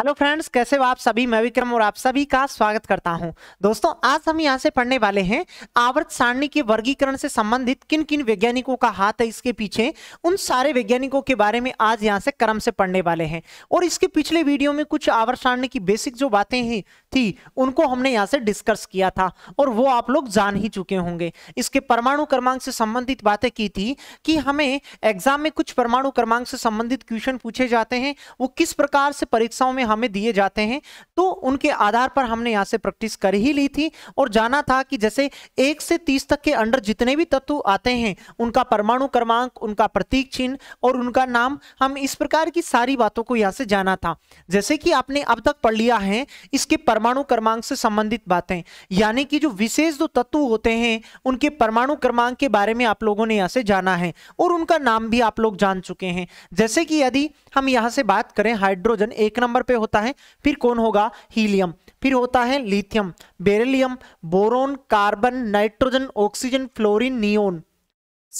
hello friends कैसे हो आप सभी मैं विक्रम और आप सभी का स्वागत करता हूं दोस्तों आज हम यहां से पढ़ने वाले हैं आवर्त सारणी के वर्गीकरण से संबंधित किन किन वैज्ञानिकों का हाथ है इसके पीछे उन सारे वैज्ञानिकों के बारे में आज यहां से क्रम से पढ़ने वाले हैं और इसके पिछले वीडियो में कुछ आवर्त सारणी की बेसिक जो बातें हैं थी उनको हमने यहाँ से डिस्कस किया था और वो आप लोग जान ही चुके होंगे इसके परमाणु क्रमांक से संबंधित बातें की थी कि हमें एग्जाम में कुछ परमाणु क्रमांक से संबंधित क्वेश्चन पूछे जाते हैं वो किस प्रकार से परीक्षाओं में हमें दिए जाते हैं तो उनके आधार पर हमने यहाँ से प्रैक्टिस कर ही ली थी और जाना था कि जैसे एक से तीस तक के अंडर जितने भी तत्व आते हैं उनका परमाणु क्रमांक उनका प्रतीक चिन्ह और उनका नाम हम इस प्रकार की सारी बातों को यहाँ से जाना था जैसे कि आपने अब तक पढ़ लिया है इसके परमाणु क्रमांक से संबंधित बातें यानी कि जो विशेष जो तत्व होते हैं उनके परमाणु क्रमांक के बारे में आप लोगों ने यहाँ से जाना है और उनका नाम भी आप लोग जान चुके हैं जैसे कि यदि हम यहाँ से बात करें हाइड्रोजन एक नंबर पे होता है फिर कौन होगा हीलियम फिर होता है lithium beryllium boron carbon nitrogen oxygen fluorine neon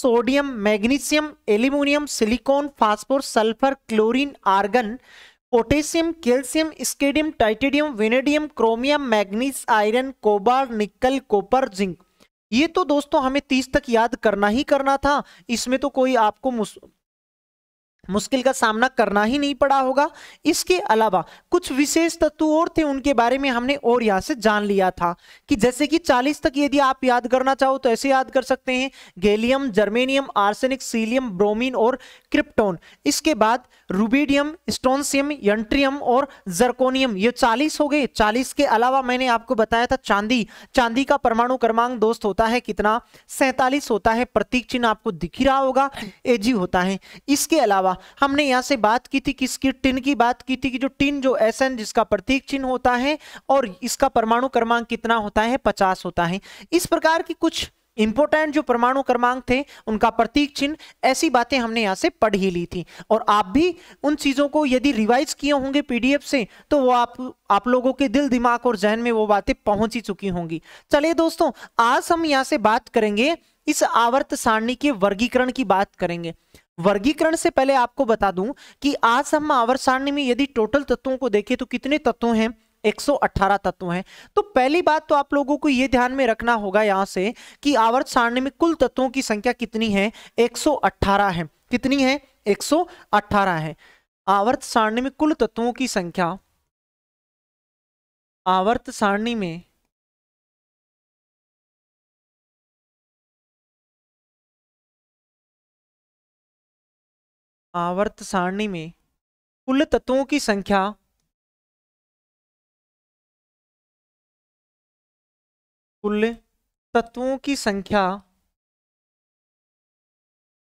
sodium magnesium aluminium silicon phosphor sulphur chlorine argon potassium calcium scandium titanium vanadium chromium manganese iron cobalt nickel copper zinc ये तो दोस्तों हमें तीस तक याद करना ही करना था इसमें तो कोई आपको मुश्किल का सामना करना ही नहीं पड़ा होगा इसके अलावा कुछ विशेष तत्व और थे उनके बारे में हमने और यहाँ से जान लिया था कि जैसे कि 40 तक यदि आप याद करना चाहो तो ऐसे याद कर सकते हैं gallium germanium arsenic selenium bromine और क्रिप्टोन इसके बाद रूबीडियम स्टोनसियम यंट्रियम और जर्कोनियम ये 40 हो गए 40 के अलावा मैंने आपको बताया था चांदी चांदी का परमाणु क्रमांक दोस्त होता है कितना सैतालीस होता है प्रतीक चिन्ह आपको दिख रहा होगा एजी होता है इसके अलावा अलावा हमने यहाँ से बात की थी किसकी टिन की बात की थी कि जो टिन जो एस एन जिसका प्रतीक चिन्ह होता है और इसका परमाणु क्रमांक कितना होता है पचास होता है इस प्रकार की कुछ इंपोर्टेंट जो परमाणु क्रमांक थे उनका प्रतीक चिन्ह ऐसी बातें हमने यहाँ से पढ़ ही ली थी और आप भी उन चीज़ों को यदि रिवाइज किए होंगे पीडीएफ से तो वो आप आप लोगों के दिल दिमाग और जहन में वो बातें पहुंच ही चुकी होंगी चलिए दोस्तों आज हम यहाँ से बात करेंगे इस आवर्त सारणी के वर्गीकरण की बात करेंगे वर्गीकरण से पहले आपको बता दूं कि आज हम आवर सारणी में यदि टोटल तत्वों को देखें तो कितने तत्व हैं 118 तत्व हैं तो पहली बात तो आप लोगों को यह ध्यान में रखना होगा यहां से कि आवर्त सारणी में कुल तत्वों की संख्या कितनी है 118 है कितनी है 118 है आवर्त सारणी में कुल तत्वों की संख्या आवर्त सारणी में आवर्त सारणी में कुल तत्वों की संख्या कुल तत्वों की संख्या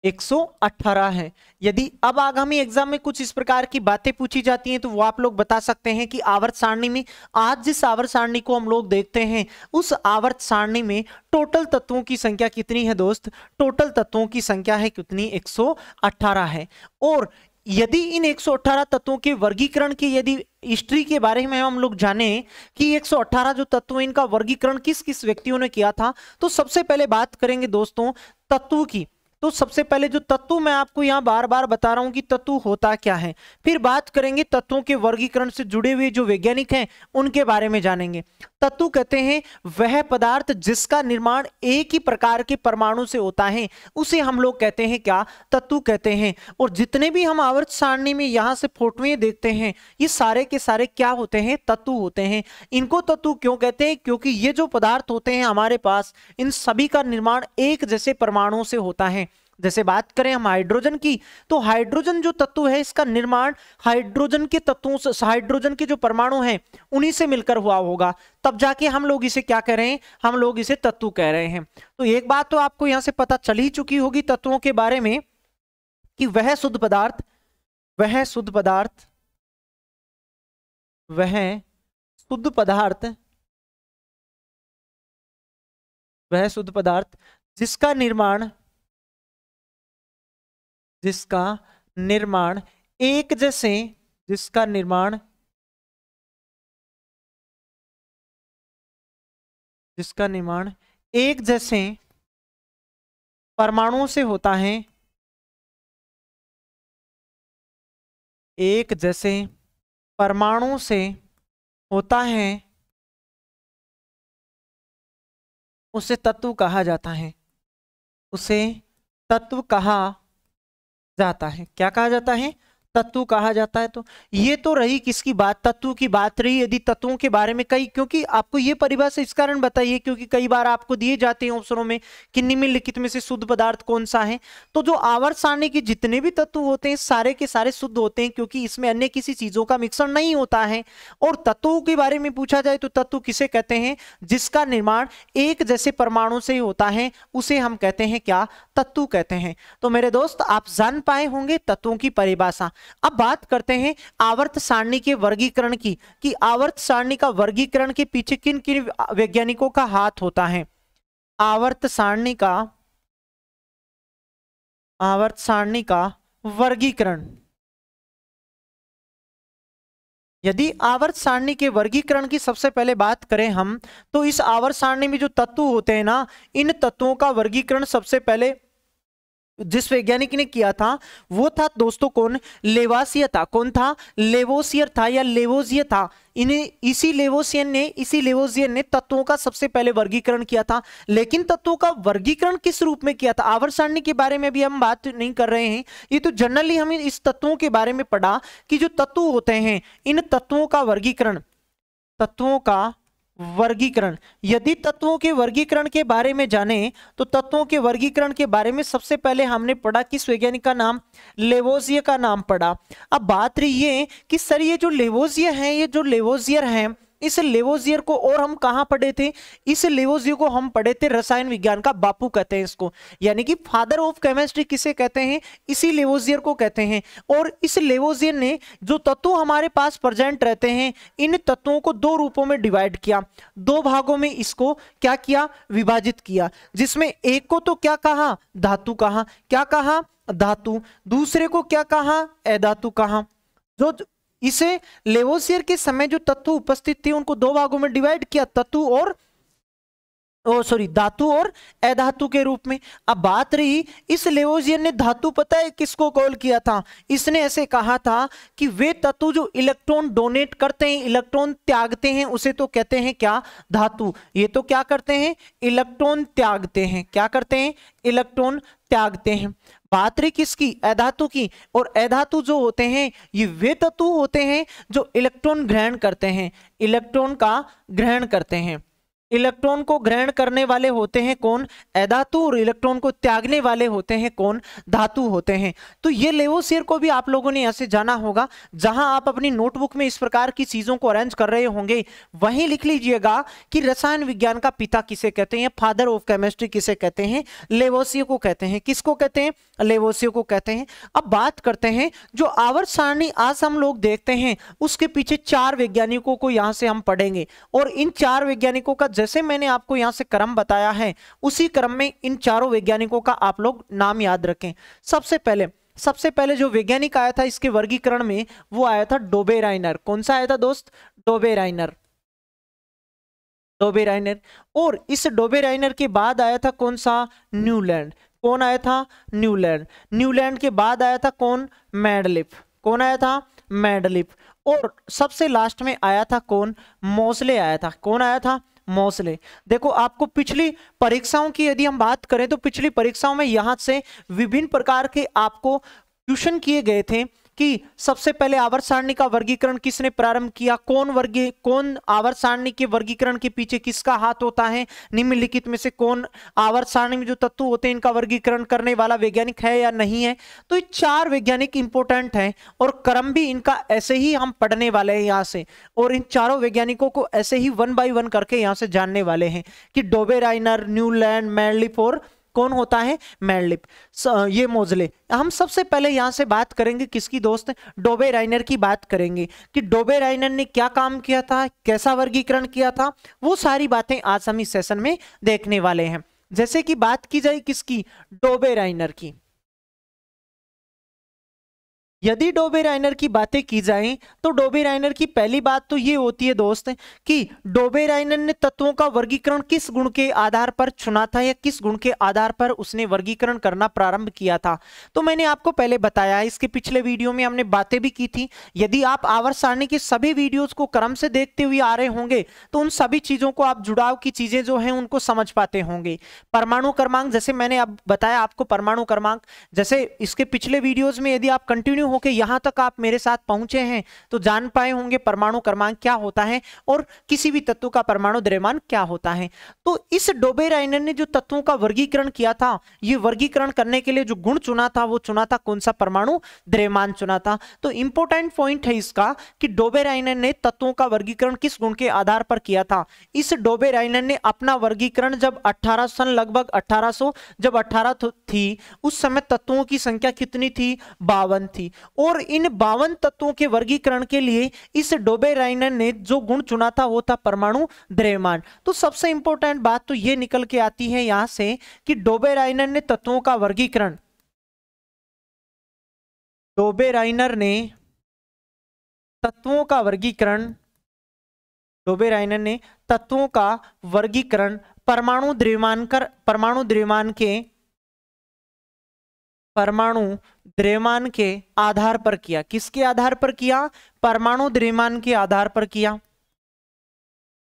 118 है यदि अब आगामी एग्जाम में कुछ इस प्रकार की बातें पूछी जाती हैं तो वो आप लोग बता सकते हैं कि आवर्त सारणी में आज जिस आवर्त सारणी को हम लोग देखते हैं उस आवर्त सारणी में टोटल तत्वों की संख्या कितनी है दोस्त टोटल तत्वों की संख्या है कितनी 118 है और यदि इन 118 तत्वों के वर्गीकरण की यदि हिस्ट्री के बारे में हम लोग जाने कि 118 जो तत्व इनका वर्गीकरण किस किस व्यक्तियों ने किया था तो सबसे पहले बात करेंगे दोस्तों तत्व की तो सबसे पहले जो तत्व मैं आपको यहाँ बार बार बता रहा हूँ कि तत्व होता क्या है फिर बात करेंगे तत्वों के वर्गीकरण से जुड़े हुए जो वैज्ञानिक हैं उनके बारे में जानेंगे तत्व कहते हैं वह पदार्थ जिसका निर्माण एक ही प्रकार के परमाणु से होता है उसे हम लोग कहते हैं क्या तत्व कहते हैं और जितने भी हम आवर्त सारणी में यहाँ से फोटोएं देखते हैं ये सारे के सारे क्या होते हैं तत्व होते हैं इनको तत्व क्यों कहते हैं क्योंकि ये जो पदार्थ होते हैं हमारे पास इन सभी का निर्माण एक जैसे परमाणुओं से होता है जैसे बात करें हम हाइड्रोजन की तो हाइड्रोजन जो तत्व है इसका निर्माण हाइड्रोजन के तत्वों से हाइड्रोजन के जो परमाणु हैं उन्हीं से मिलकर हुआ होगा तब जाके हम लोग इसे क्या कह रहे हैं हम लोग इसे तत्व कह रहे हैं तो एक बात तो आपको यहां से पता चल ही चुकी होगी तत्वों के बारे में कि वह शुद्ध पदार्थ वह शुद्ध पदार्थ वह शुद्ध पदार्थ वह शुद्ध पदार्थ जिसका निर्माण जिसका निर्माण एक जैसे जिसका निर्माण जिसका निर्माण एक जैसे परमाणुओं से होता है एक जैसे परमाणुओं से होता है उसे तत्व कहा जाता है उसे तत्व कहा जाता है क्या कहा जाता है तत्व कहा जाता है तो ये तो रही किसकी बात तत्व की बात रही यदि तत्वों के बारे में कई क्योंकि आपको ये परिभाषा इस कारण बताइए क्योंकि कई बार आपको दिए जाते हैं अवसरों में कि निम्नलिखित में से शुद्ध पदार्थ कौन सा है तो जो आवर सारणी के जितने भी तत्व होते हैं सारे के सारे शुद्ध होते हैं क्योंकि इसमें अन्य किसी चीजों का मिश्रण नहीं होता है और तत्वों के बारे में पूछा जाए तो तत्व किसे कहते हैं जिसका निर्माण एक जैसे परमाणु से होता है उसे हम कहते हैं क्या तत्व कहते हैं तो मेरे दोस्त आप जान पाए होंगे तत्वों की परिभाषा अब बात करते हैं आवर्त सारणी के वर्गीकरण की कि आवर्त सारणी का वर्गीकरण के पीछे किन किन वैज्ञानिकों का हाथ होता है आवर्त सारणी का आवर्त सारणी का वर्गीकरण यदि आवर्त सारणी के वर्गीकरण की सबसे पहले बात करें हम तो इस आवर्त सारणी में जो तत्व होते हैं ना इन तत्वों का वर्गीकरण सबसे पहले जिस वैज्ञानिक ने किया था वो था दोस्तों कौन लेवासिया था कौन था लेवोसियर था या लेवोजिय था इन्हें इसी लेवोसियन ने इसी लेवोजियन ने तत्वों का सबसे पहले वर्गीकरण किया था लेकिन तत्वों का वर्गीकरण किस रूप में किया था आवर सारणी के बारे में भी हम बात नहीं कर रहे हैं ये तो जनरली हमें इस तत्वों के बारे में पढ़ा कि जो तत्व होते हैं इन तत्वों का वर्गीकरण तत्वों का वर्गीकरण यदि तत्वों के वर्गीकरण के बारे में जाने तो तत्वों के वर्गीकरण के बारे में सबसे पहले हमने पढ़ा किस वैज्ञानिक का नाम लेवोजिया का नाम पढ़ा अब बात रही है कि सर ये जो लेवोजिया है ये जो लेवोजियर हैं इस लेवोजियर को और हम कहाँ पढ़े थे इस लेवोजियर को हम पढ़े थे रसायन विज्ञान का बापू कहते हैं इसको यानी कि फादर ऑफ केमिस्ट्री किसे कहते हैं इसी लेवोजियर को कहते हैं और इस लेवोजियर ने जो तत्व हमारे पास प्रेजेंट रहते हैं इन तत्वों को दो रूपों में डिवाइड किया दो भागों में इसको क्या किया विभाजित किया जिसमें एक को तो क्या कहा धातु कहा क्या कहा धातु दूसरे को क्या कहा अधातु कहा जो इसे लेवोसियर के समय जो तत्व उपस्थित थे उनको दो भागों में डिवाइड किया तत्व और ओ सॉरी धातु और अधातु के रूप में अब बात रही इस लेवोजियन ने धातु पता है किसको कॉल किया था इसने ऐसे कहा था कि वे तत्व जो इलेक्ट्रॉन डोनेट करते हैं इलेक्ट्रॉन त्यागते हैं उसे तो कहते हैं क्या धातु ये तो क्या करते हैं इलेक्ट्रॉन त्यागते हैं क्या करते हैं इलेक्ट्रॉन त्यागते हैं बात रही किसकी अधातु की और अधातु जो होते हैं ये वे तत्व होते हैं जो इलेक्ट्रॉन ग्रहण करते हैं इलेक्ट्रॉन का ग्रहण करते हैं इलेक्ट्रॉन को ग्रहण करने वाले होते हैं कौन अधातु और इलेक्ट्रॉन को त्यागने वाले होते हैं कौन धातु होते हैं तो ये लेवोसियर को भी आप लोगों ने ऐसे जाना होगा जहां आप अपनी नोटबुक में इस प्रकार की चीजों को अरेंज कर रहे होंगे वहीं लिख लीजिएगा कि रसायन विज्ञान का पिता किसे कहते हैं फादर ऑफ केमिस्ट्री किसे कहते हैं लेवोसियो को कहते हैं किसको कहते हैं लेवोसियो को कहते हैं अब बात करते हैं जो आवर सारणी आज हम लोग देखते हैं उसके पीछे चार वैज्ञानिकों को यहां से हम पढ़ेंगे और इन चार वैज्ञानिकों का जैसे मैंने आपको यहां से क्रम बताया है उसी क्रम में इन चारों वैज्ञानिकों का आप लोग नाम याद रखें सबसे पहले सबसे पहले जो वैज्ञानिक आया था इसके वर्गीकरण में वो आया था डोबे राइनर कौन सा आया था दोस्त डोबे राइनर डोबे राइनर और इस डोबे राइनर के बाद आया था कौन सा न्यूलैंड कौन आया था न्यूलैंड न्यूलैंड के बाद आया था कौन मैडलिप कौन आया था मैडलिप और सबसे लास्ट में आया था कौन मोसले आया था कौन आया था मौसले देखो आपको पिछली परीक्षाओं की यदि हम बात करें तो पिछली परीक्षाओं में यहां से विभिन्न प्रकार के आपको क्वेश्चन किए गए थे कि सबसे पहले आवर्त सारणी का वर्गीकरण किसने प्रारंभ किया कौन वर्गी कौन आवर्त सारणी के वर्गीकरण के पीछे किसका हाथ होता है निम्नलिखित में से कौन आवर्त सारणी में जो तत्व होते हैं इनका वर्गीकरण करने वाला वैज्ञानिक है या नहीं है तो ये चार वैज्ञानिक इंपोर्टेंट हैं और क्रम भी इनका ऐसे ही हम पढ़ने वाले हैं यहाँ से और इन चारों वैज्ञानिकों को ऐसे ही वन बाई वन करके यहाँ से जानने वाले हैं कि डोबे राइनर न्यूलैंड मैडलिफ और कौन होता है मैनलिप ये मोजले हम सबसे पहले यहां से बात करेंगे किसकी दोस्त डोबे राइनर की बात करेंगे कि डोबे राइनर ने क्या काम किया था कैसा वर्गीकरण किया था वो सारी बातें आज हम इस सेशन में देखने वाले हैं जैसे कि बात की जाए किसकी डोबे राइनर की यदि डोबे राइनर की बातें की जाएं तो डोबे राइनर की पहली बात तो ये होती है दोस्त कि डोबे राइनर ने तत्वों का वर्गीकरण किस गुण के आधार पर चुना था या किस गुण के आधार पर उसने वर्गीकरण करना प्रारंभ किया था तो मैंने आपको पहले बताया इसके पिछले वीडियो में हमने बातें भी की थी यदि आप आवर सारणी के सभी वीडियोज को क्रम से देखते हुए आ रहे होंगे तो उन सभी चीज़ों को आप जुड़ाव की चीज़ें जो है उनको समझ पाते होंगे परमाणु क्रमांक जैसे मैंने अब बताया आपको परमाणु क्रमांक जैसे इसके पिछले वीडियोज में यदि आप कंटिन्यू होकर यहां तक आप मेरे साथ पहुंचे हैं तो जान पाए होंगे परमाणु क्रमांक क्या होता है और किसी भी तत्व का परमाणु द्रव्यमान क्या होता है तो इस डोबे राइनर ने जो तत्वों का वर्गीकरण किया था ये वर्गीकरण करने के लिए जो गुण चुना था वो चुना था कौन सा परमाणु द्रव्यमान चुना था तो इंपॉर्टेंट पॉइंट है इसका कि डोबे राइनर ने तत्वों का वर्गीकरण किस गुण के आधार पर किया था इस डोबे राइनर ने अपना वर्गीकरण जब अठारह सन लगभग 1800 जब अठारह थी उस समय तत्वों की संख्या कितनी थी बावन थी और इन बावन तत्वों के वर्गीकरण के लिए इस डोबे ने जो गुण चुना था वो था परमाणु द्रव्यमान तो सबसे इंपॉर्टेंट बात तो ये निकल के आती है यहां से कि डोबे ने तत्वों का वर्गीकरण डोबे ने तत्वों का वर्गीकरण डोबे ने तत्वों का वर्गीकरण परमाणु द्रव्यमान कर परमाणु द्रव्यमान के परमाणु द्रव्यमान के आधार पर किया किसके आधार पर किया परमाणु द्रव्यमान के आधार पर किया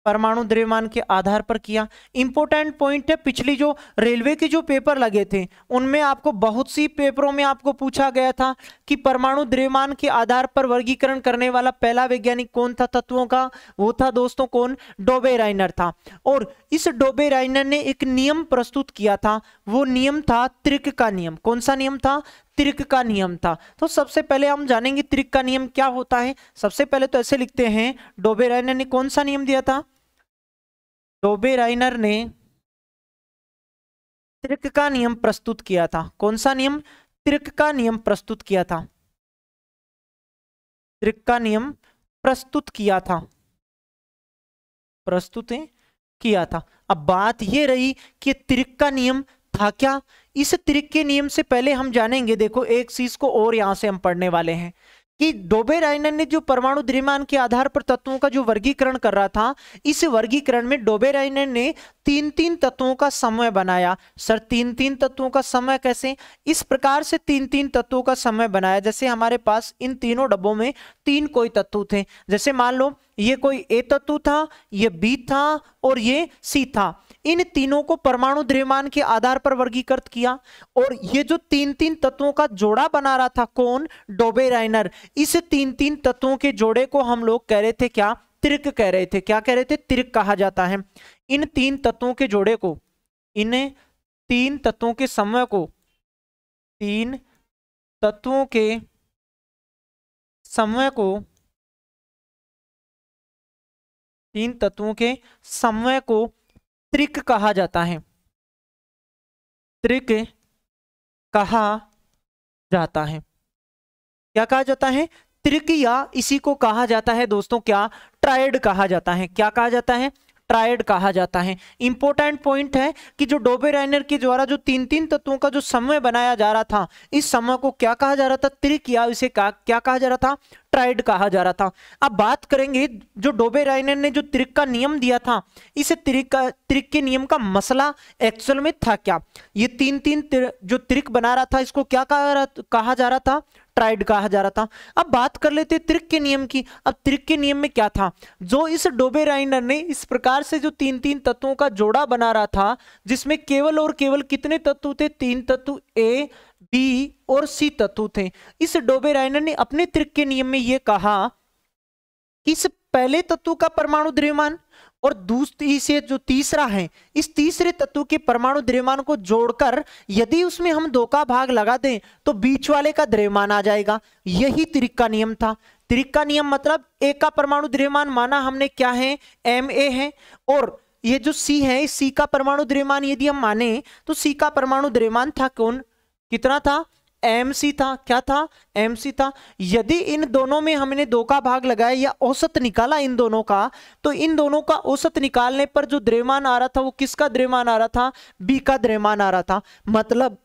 परमाणु द्रव्यमान के आधार पर किया इंपॉर्टेंट पॉइंट है पिछली जो रेलवे के जो पेपर लगे थे उनमें आपको बहुत सी पेपरों में आपको पूछा गया था कि परमाणु द्रव्यमान के आधार पर वर्गीकरण करने वाला पहला वैज्ञानिक कौन था तत्वों का वो था दोस्तों कौन डोबे राइनर था और इस डोबे राइनर ने एक नियम प्रस्तुत किया था वो नियम था त्रिक का नियम कौन सा नियम था त्रिक का नियम था तो सबसे पहले हम जानेंगे त्रिक का नियम क्या होता है सबसे पहले तो ऐसे लिखते हैं डोबे राइनर ने कौन सा नियम दिया था टोबे राइनर ने त्रिक का नियम प्रस्तुत किया था कौन सा नियम त्रिक का नियम प्रस्तुत किया था त्रिक का नियम प्रस्तुत किया था प्रस्तुत किया था अब बात यह रही कि त्रिक का नियम था क्या इस त्रिक के नियम से पहले हम जानेंगे देखो एक चीज को और यहां से हम पढ़ने वाले हैं कि डोबे राइनर ने जो परमाणु द्रिमान के आधार पर तत्वों का जो वर्गीकरण कर रहा था इस वर्गीकरण में डोबे राइनर ने तीन तीन तत्वों का समय बनाया सर तीन तीन तत्वों का समय कैसे इस प्रकार से तीन तीन तत्वों का समय बनाया जैसे हमारे पास इन तीनों डब्बों में तीन कोई तत्व थे जैसे मान लो ये कोई ए तत्व था ये बी था और ये सी था इन तीनों को परमाणु द्रव्यमान के आधार पर वर्गीकृत किया और ये जो तीन तीन तत्वों का जोड़ा बना रहा था कौन डोबे राइनर इस तीन तीन तत्वों के जोड़े को हम लोग कह रहे थे क्या तिरक कह रहे थे क्या कह रहे थे तिरक कहा जाता है इन तीन तत्वों के जोड़े को इन तीन तत्वों के समय को तीन तत्वों के समय को तीन तत्वों के समय को त्रिक कहा जाता है त्रिक कहा जाता है क्या कहा जाता है त्रिक या इसी को कहा जाता है दोस्तों क्या ट्रायड कहा जाता है क्या कहा जाता है ट्रायड कहा जाता है इंपॉर्टेंट पॉइंट है कि जो डोबे राइनर के द्वारा जो तीन तीन तत्वों का जो समय बनाया जा रहा था इस समय को क्या कहा जा रहा था त्रिक या इसे का, क्या कहा जा रहा था ट्राइड कहा जा रहा था अब बात करेंगे जो डोबे राइनर ने जो त्रिक का नियम दिया था इसे त्रिक का त्रिक के नियम का मसला एक्चुअल में था क्या ये तीन तीन तिर, जो त्रिक बना रहा था इसको क्या कहा जा रहा था ट्राइड कहा जा रहा था अब बात कर लेते त्रिक के नियम की अब त्रिक के नियम में क्या था जो इस डोबे राइनर ने इस प्रकार से जो तीन तीन तत्वों का जोड़ा बना रहा था जिसमें केवल और केवल कितने तत्व थे तीन तत्व ए बी और सी तत्व थे इस डोबे राइनर ने अपने त्रिक के नियम में यह कहा कि इस पहले तत्व का परमाणु द्रव्यमान और दूसरी से जो तीसरा है इस तीसरे तत्व के परमाणु द्रव्यमान को जोड़कर यदि उसमें हम दो का भाग लगा दें तो बीच वाले का द्रव्यमान आ जाएगा यही त्रिक का नियम था त्रिक का नियम मतलब एक का परमाणु द्रव्यमान माना हमने क्या है एम ए है और ये जो सी है इस सी का परमाणु द्रव्यमान यदि हम माने तो सी का परमाणु द्रव्यमान था कौन कितना था एम सी था क्या था एम सी था यदि इन दोनों में हमने दो का भाग लगाया या औसत निकाला इन दोनों का तो इन दोनों का औसत निकालने पर जो द्रव्यमान आ रहा था वो किसका द्रव्यमान आ रहा था बी का द्रव्यमान आ रहा था मतलब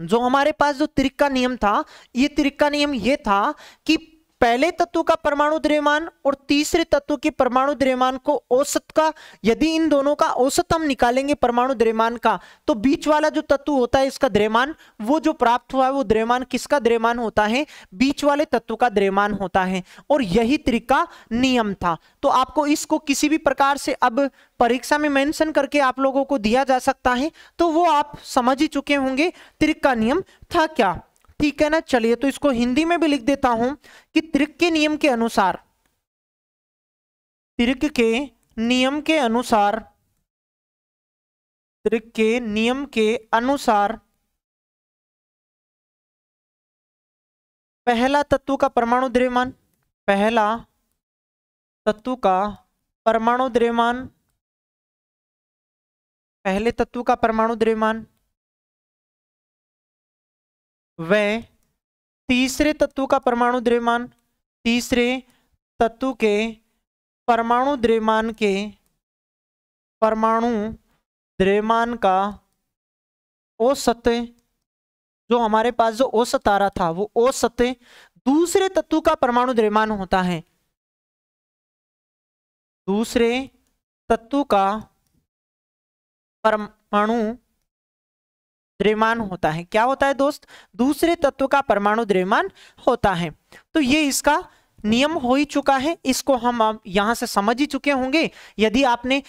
जो हमारे पास जो तिरिक्का नियम था ये तिरिक्का नियम ये था कि पहले तत्व का परमाणु द्रव्यमान और तीसरे तत्व के परमाणु द्रव्यमान को औसत का यदि इन दोनों का औसत हम निकालेंगे परमाणु द्रव्यमान का तो बीच वाला जो तत्व होता है इसका द्रव्यमान वो जो प्राप्त हुआ है वो द्रव्यमान किसका द्रव्यमान होता है बीच वाले तत्व का द्रव्यमान होता है और यही तरीका नियम था तो आपको इसको किसी भी प्रकार से अब परीक्षा में मेंशन करके आप लोगों को दिया जा सकता है तो वो आप समझ ही चुके होंगे त्रिका नियम था क्या ठीक है ना चलिए तो इसको हिंदी में भी लिख देता हूं कि त्रिक के नियम के अनुसार त्रिक के नियम के अनुसार त्रिक के नियम के अनुसार पहला तत्व का परमाणु द्रव्यमान पहला तत्व का परमाणु द्रव्यमान पहले तत्व का परमाणु द्रव्यमान वह तीसरे तत्व का परमाणु द्रव्यमान तीसरे तत्व के परमाणु द्रव्यमान के परमाणु द्रव्यमान का औसत जो हमारे पास जो औसत आ रहा था वो औसत दूसरे तत्व का परमाणु द्रव्यमान होता है दूसरे तत्व का परमाणु द्रव्यमान होता है क्या होता है दोस्त दूसरे तत्व का परमाणु द्रव्यमान होता है तो ये इसका नियम हो ही चुका है इसको हम अब यहाँ से समझ ही चुके होंगे यदि आपने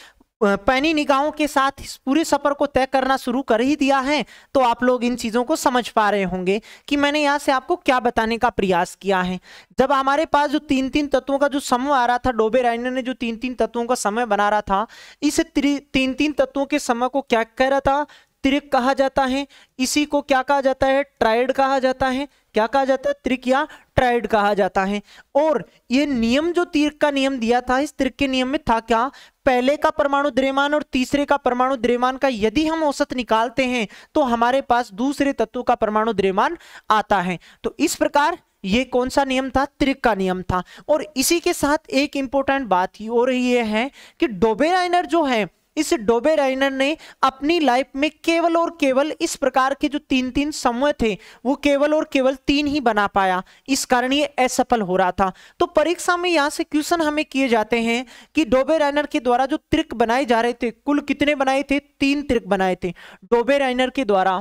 पैनी निगाहों के साथ इस पूरे सफ़र को तय करना शुरू कर ही दिया है तो आप लोग इन चीज़ों को समझ पा रहे होंगे कि मैंने यहाँ से आपको क्या बताने का प्रयास किया है जब हमारे पास जो तीन तीन तत्वों का जो समूह आ रहा था डोबे राइनर ने जो तीन तीन तत्वों का समय बना रहा था इस तीन तीन तत्वों के समय को क्या कह रहा था त्रिक कहा जाता है इसी को क्या कहा जाता है ट्राइड कहा जाता है क्या कहा जाता है त्रिक या ट्राइड कहा जाता है और ये नियम जो तीर्क का नियम दिया था इस त्रिक के नियम में था क्या पहले का परमाणु द्रेमान और तीसरे का परमाणु द्रेमान का यदि हम औसत निकालते हैं तो हमारे पास दूसरे तत्व का परमाणु द्रेमान आता है तो इस प्रकार ये कौन सा नियम था त्रिक का नियम था और इसी के साथ एक इंपॉर्टेंट बात ही और ये है कि डोबेराइनर जो है इस डोबे राइनर ने अपनी लाइफ में केवल और केवल इस प्रकार के जो तीन तीन समूह थे वो केवल और केवल तीन ही बना पाया इस कारण ये असफल हो रहा था तो परीक्षा में यहाँ से क्वेश्चन हमें किए जाते हैं कि डोबे राइनर के द्वारा जो त्रिक बनाए जा रहे थे कुल कितने बनाए थे तीन त्रिक बनाए थे डोबे राइनर के द्वारा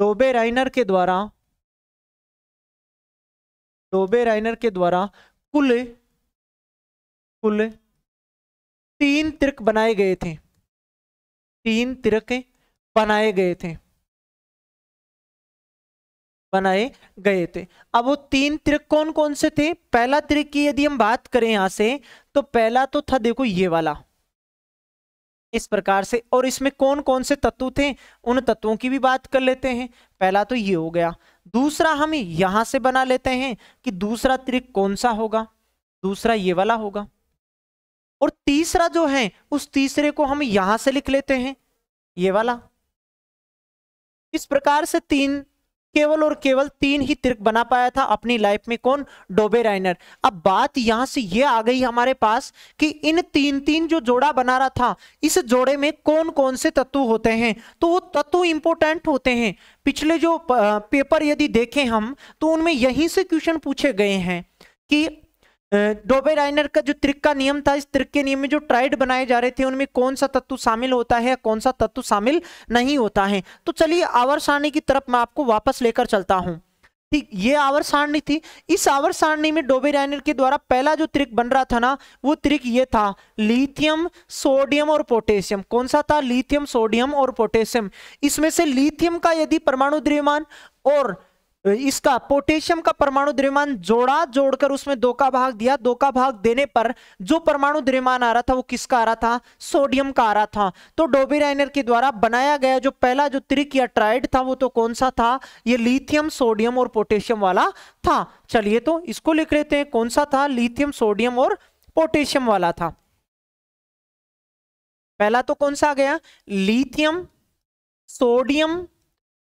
डोबे राइनर के द्वारा डोबे राइनर के द्वारा कुल कुल तीन तिरक बनाए गए थे तीन तिरक बनाए गए थे बनाए गए थे अब वो तीन तिरक कौन कौन से थे पहला तिरक की यदि हम बात करें यहां से तो पहला तो था देखो ये वाला इस प्रकार से और इसमें कौन कौन से तत्व थे उन तत्वों की भी बात कर लेते हैं पहला तो ये हो गया दूसरा हम यहां से बना लेते हैं कि दूसरा त्रिक कौन सा होगा दूसरा ये वाला होगा और तीसरा जो है उस तीसरे को हम यहां से लिख लेते हैं ये वाला इस प्रकार से तीन केवल और केवल तीन ही तिरक बना पाया था अपनी लाइफ में कौन डोबे राइनर अब बात यहां से ये आ गई हमारे पास कि इन तीन तीन जो जोड़ा बना रहा था इस जोड़े में कौन कौन से तत्व होते हैं तो वो तत्व इंपोर्टेंट होते हैं पिछले जो पेपर यदि देखें हम तो उनमें यहीं से क्वेश्चन पूछे गए हैं कि डोबे राइनर का जो त्रिक का नियम था इस त्रिक के नियम में जो ट्राइड बनाए जा रहे थे उनमें कौन सा तत्व शामिल होता है कौन सा तत्व शामिल नहीं होता है तो चलिए आवर सारणी की तरफ मैं आपको वापस लेकर चलता हूँ ठीक ये आवर सारणी थी इस आवर सारणी में डोबे राइनर के द्वारा पहला जो त्रिक बन रहा था ना वो त्रिक ये था लिथियम सोडियम और पोटेशियम कौन सा था लिथियम सोडियम और पोटेशियम इसमें से लिथियम का यदि परमाणु द्रव्यमान और इसका पोटेशियम का परमाणु द्रव्यमान जोड़ा जोड़कर उसमें दो का भाग दिया दो का भाग देने पर जो परमाणु द्रव्यमान आ रहा था वो किसका आ रहा था सोडियम का आ रहा था तो डोबी के द्वारा बनाया गया जो पहला जो त्रिक या ट्राइड था वो तो कौन सा था ये लिथियम सोडियम और पोटेशियम वाला था चलिए तो इसको लिख लेते हैं कौन सा था लिथियम सोडियम और पोटेशियम वाला था पहला तो कौन सा आ गया लिथियम सोडियम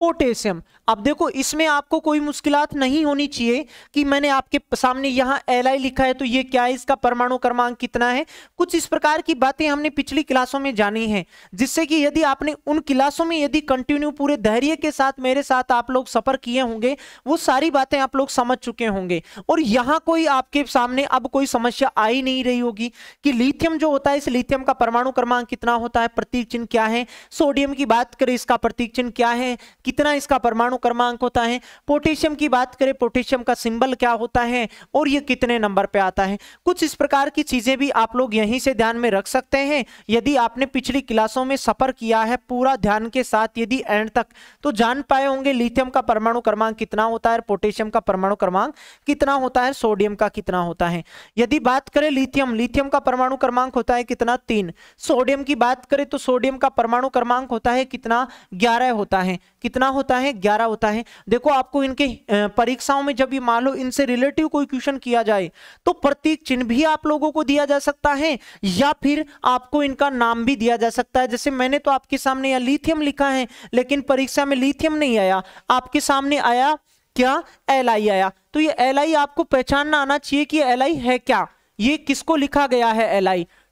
पोटेशियम अब देखो इसमें आपको कोई मुश्किलात नहीं होनी चाहिए कि मैंने आपके सामने यहाँ एल लिखा है तो ये क्या है इसका परमाणु क्रमांक कितना है कुछ इस प्रकार की बातें हमने पिछली क्लासों में जानी हैं जिससे कि यदि आपने उन क्लासों में यदि कंटिन्यू पूरे धैर्य के साथ मेरे साथ आप लोग सफ़र किए होंगे वो सारी बातें आप लोग समझ चुके होंगे और यहाँ कोई आपके सामने अब कोई समस्या आ ही नहीं रही होगी कि लिथियम जो होता है इस लिथियम का परमाणु क्रमांक कितना होता है प्रतीक चिन्ह क्या है सोडियम की बात करें इसका प्रतीक चिन्ह क्या है कि इतना इसका परमाणु क्रमांक होता है पोटेशियम की बात करें पोटेशियम का सिंबल क्या होता है और ये कितने नंबर पे आता है कुछ इस प्रकार की चीजें भी आप लोग यहीं से ध्यान में रख सकते हैं यदि आपने पिछली क्लासों में सफर किया है पूरा ध्यान के साथ यदि एंड तक तो जान पाए होंगे लिथियम का परमाणु क्रमांक कितना होता है पोटेशियम का परमाणु क्रमांक कितना होता है सोडियम का कितना होता है यदि बात करें लिथियम लिथियम का परमाणु क्रमांक होता है कितना तीन सोडियम की बात करें तो सोडियम का परमाणु क्रमांक होता है कितना ग्यारह होता है कितना कितना होता है ग्यारह होता है देखो आपको इनके परीक्षाओं में जब भी मान लो इनसे रिलेटिव कोई क्वेश्चन किया जाए तो प्रतीक चिन्ह भी आप लोगों को दिया जा सकता है या फिर आपको इनका नाम भी दिया जा सकता है जैसे मैंने तो आपके सामने यहाँ लिथियम लिखा है लेकिन परीक्षा में लिथियम नहीं आया आपके सामने आया क्या एल आया तो ये एल आपको पहचानना आना चाहिए कि एल है क्या ये किसको लिखा गया है एल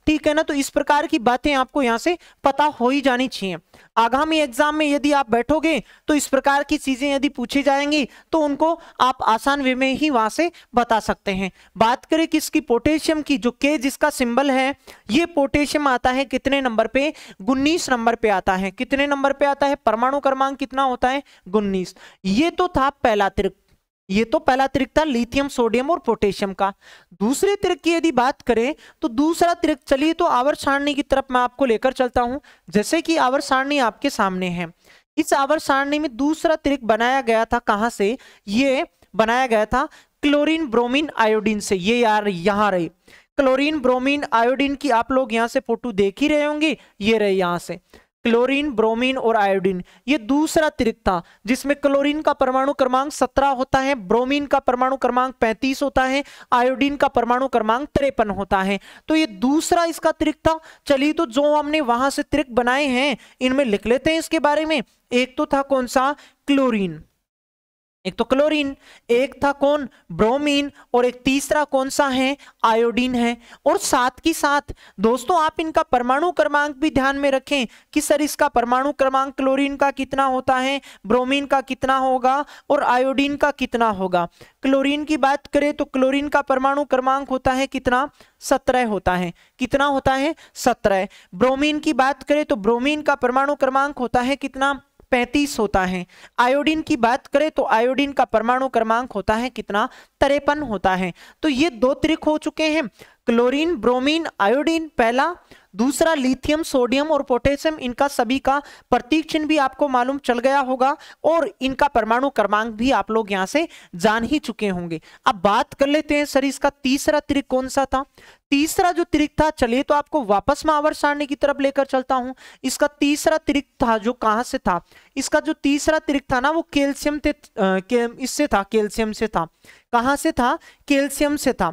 ठीक है ना तो इस प्रकार की बातें आपको यहाँ से पता हो ही जानी चाहिए आगामी एग्जाम में यदि आप बैठोगे तो इस प्रकार की चीजें यदि पूछी जाएंगी तो उनको आप आसान वे में ही वहां से बता सकते हैं बात करें कि इसकी पोटेशियम की जो के जिसका सिंबल है ये पोटेशियम आता है कितने नंबर पे उन्नीस नंबर पे आता है कितने नंबर पे आता है परमाणु क्रमांक कितना होता है उन्नीस ये तो था पहला अतिरिक्त ये तो पहला त्रिक था लिथियम सोडियम और पोटेशियम का दूसरे त्रिक की यदि बात करें तो दूसरा त्रिक चलिए तो आवर सारणी की तरफ मैं आपको लेकर चलता हूं जैसे कि आवर सारणी आपके सामने है इस आवर सारणी में दूसरा त्रिक बनाया गया था कहां से ये बनाया गया था क्लोरीन ब्रोमीन आयोडीन से ये यार यहाँ रही क्लोरीन ब्रोमीन आयोडीन की आप लोग यहाँ से फोटो देख ही रहे होंगे ये रहे यहाँ से क्लोरीन ब्रोमीन और आयोडीन ये दूसरा तिरिक था जिसमें क्लोरीन का परमाणु क्रमांक 17 होता है ब्रोमीन का परमाणु क्रमांक 35 होता है आयोडीन का परमाणु क्रमांक तिरपन होता है तो ये दूसरा इसका तिरिक था चलिए तो जो हमने वहां से त्रिक बनाए हैं इनमें लिख लेते हैं इसके बारे में एक तो था कौन सा क्लोरीन एक तो क्लोरीन एक था कौन ब्रोमीन और एक तीसरा कौन सा है आयोडीन है और साथ की साथ दोस्तों आप इनका परमाणु क्रमांक भी ध्यान में रखें कि सर इसका परमाणु क्रमांक क्लोरीन का कितना होता है ब्रोमीन का कितना होगा और आयोडीन का कितना होगा क्लोरीन की बात करें तो क्लोरीन का परमाणु क्रमांक होता है कितना सत्रह होता है कितना होता है सत्रह ब्रोमीन की बात करें तो ब्रोमीन का परमाणु क्रमांक होता है कितना पैंतीस होता है आयोडीन की बात करें तो आयोडीन का परमाणु क्रमांक होता है कितना तरेपन होता है तो ये दो त्रिक हो चुके हैं क्लोरीन ब्रोमीन आयोडीन पहला दूसरा लिथियम सोडियम और पोटेशियम इनका सभी का प्रतीक चिन्ह भी आपको मालूम चल गया होगा और इनका परमाणु क्रमांक भी आप लोग यहां से जान ही चुके होंगे अब बात कर लेते हैं सर इसका तीसरा त्रिक कौन सा था तीसरा जो त्रिक था चलिए तो आपको वापस मैं आवर सारणी की तरफ लेकर चलता हूं इसका तीसरा त्रिक था जो कहां से था इसका जो तीसरा त्रिक था ना वो कैल्शियम के, इससे था कैल्शियम से था कहां से था कैल्शियम से था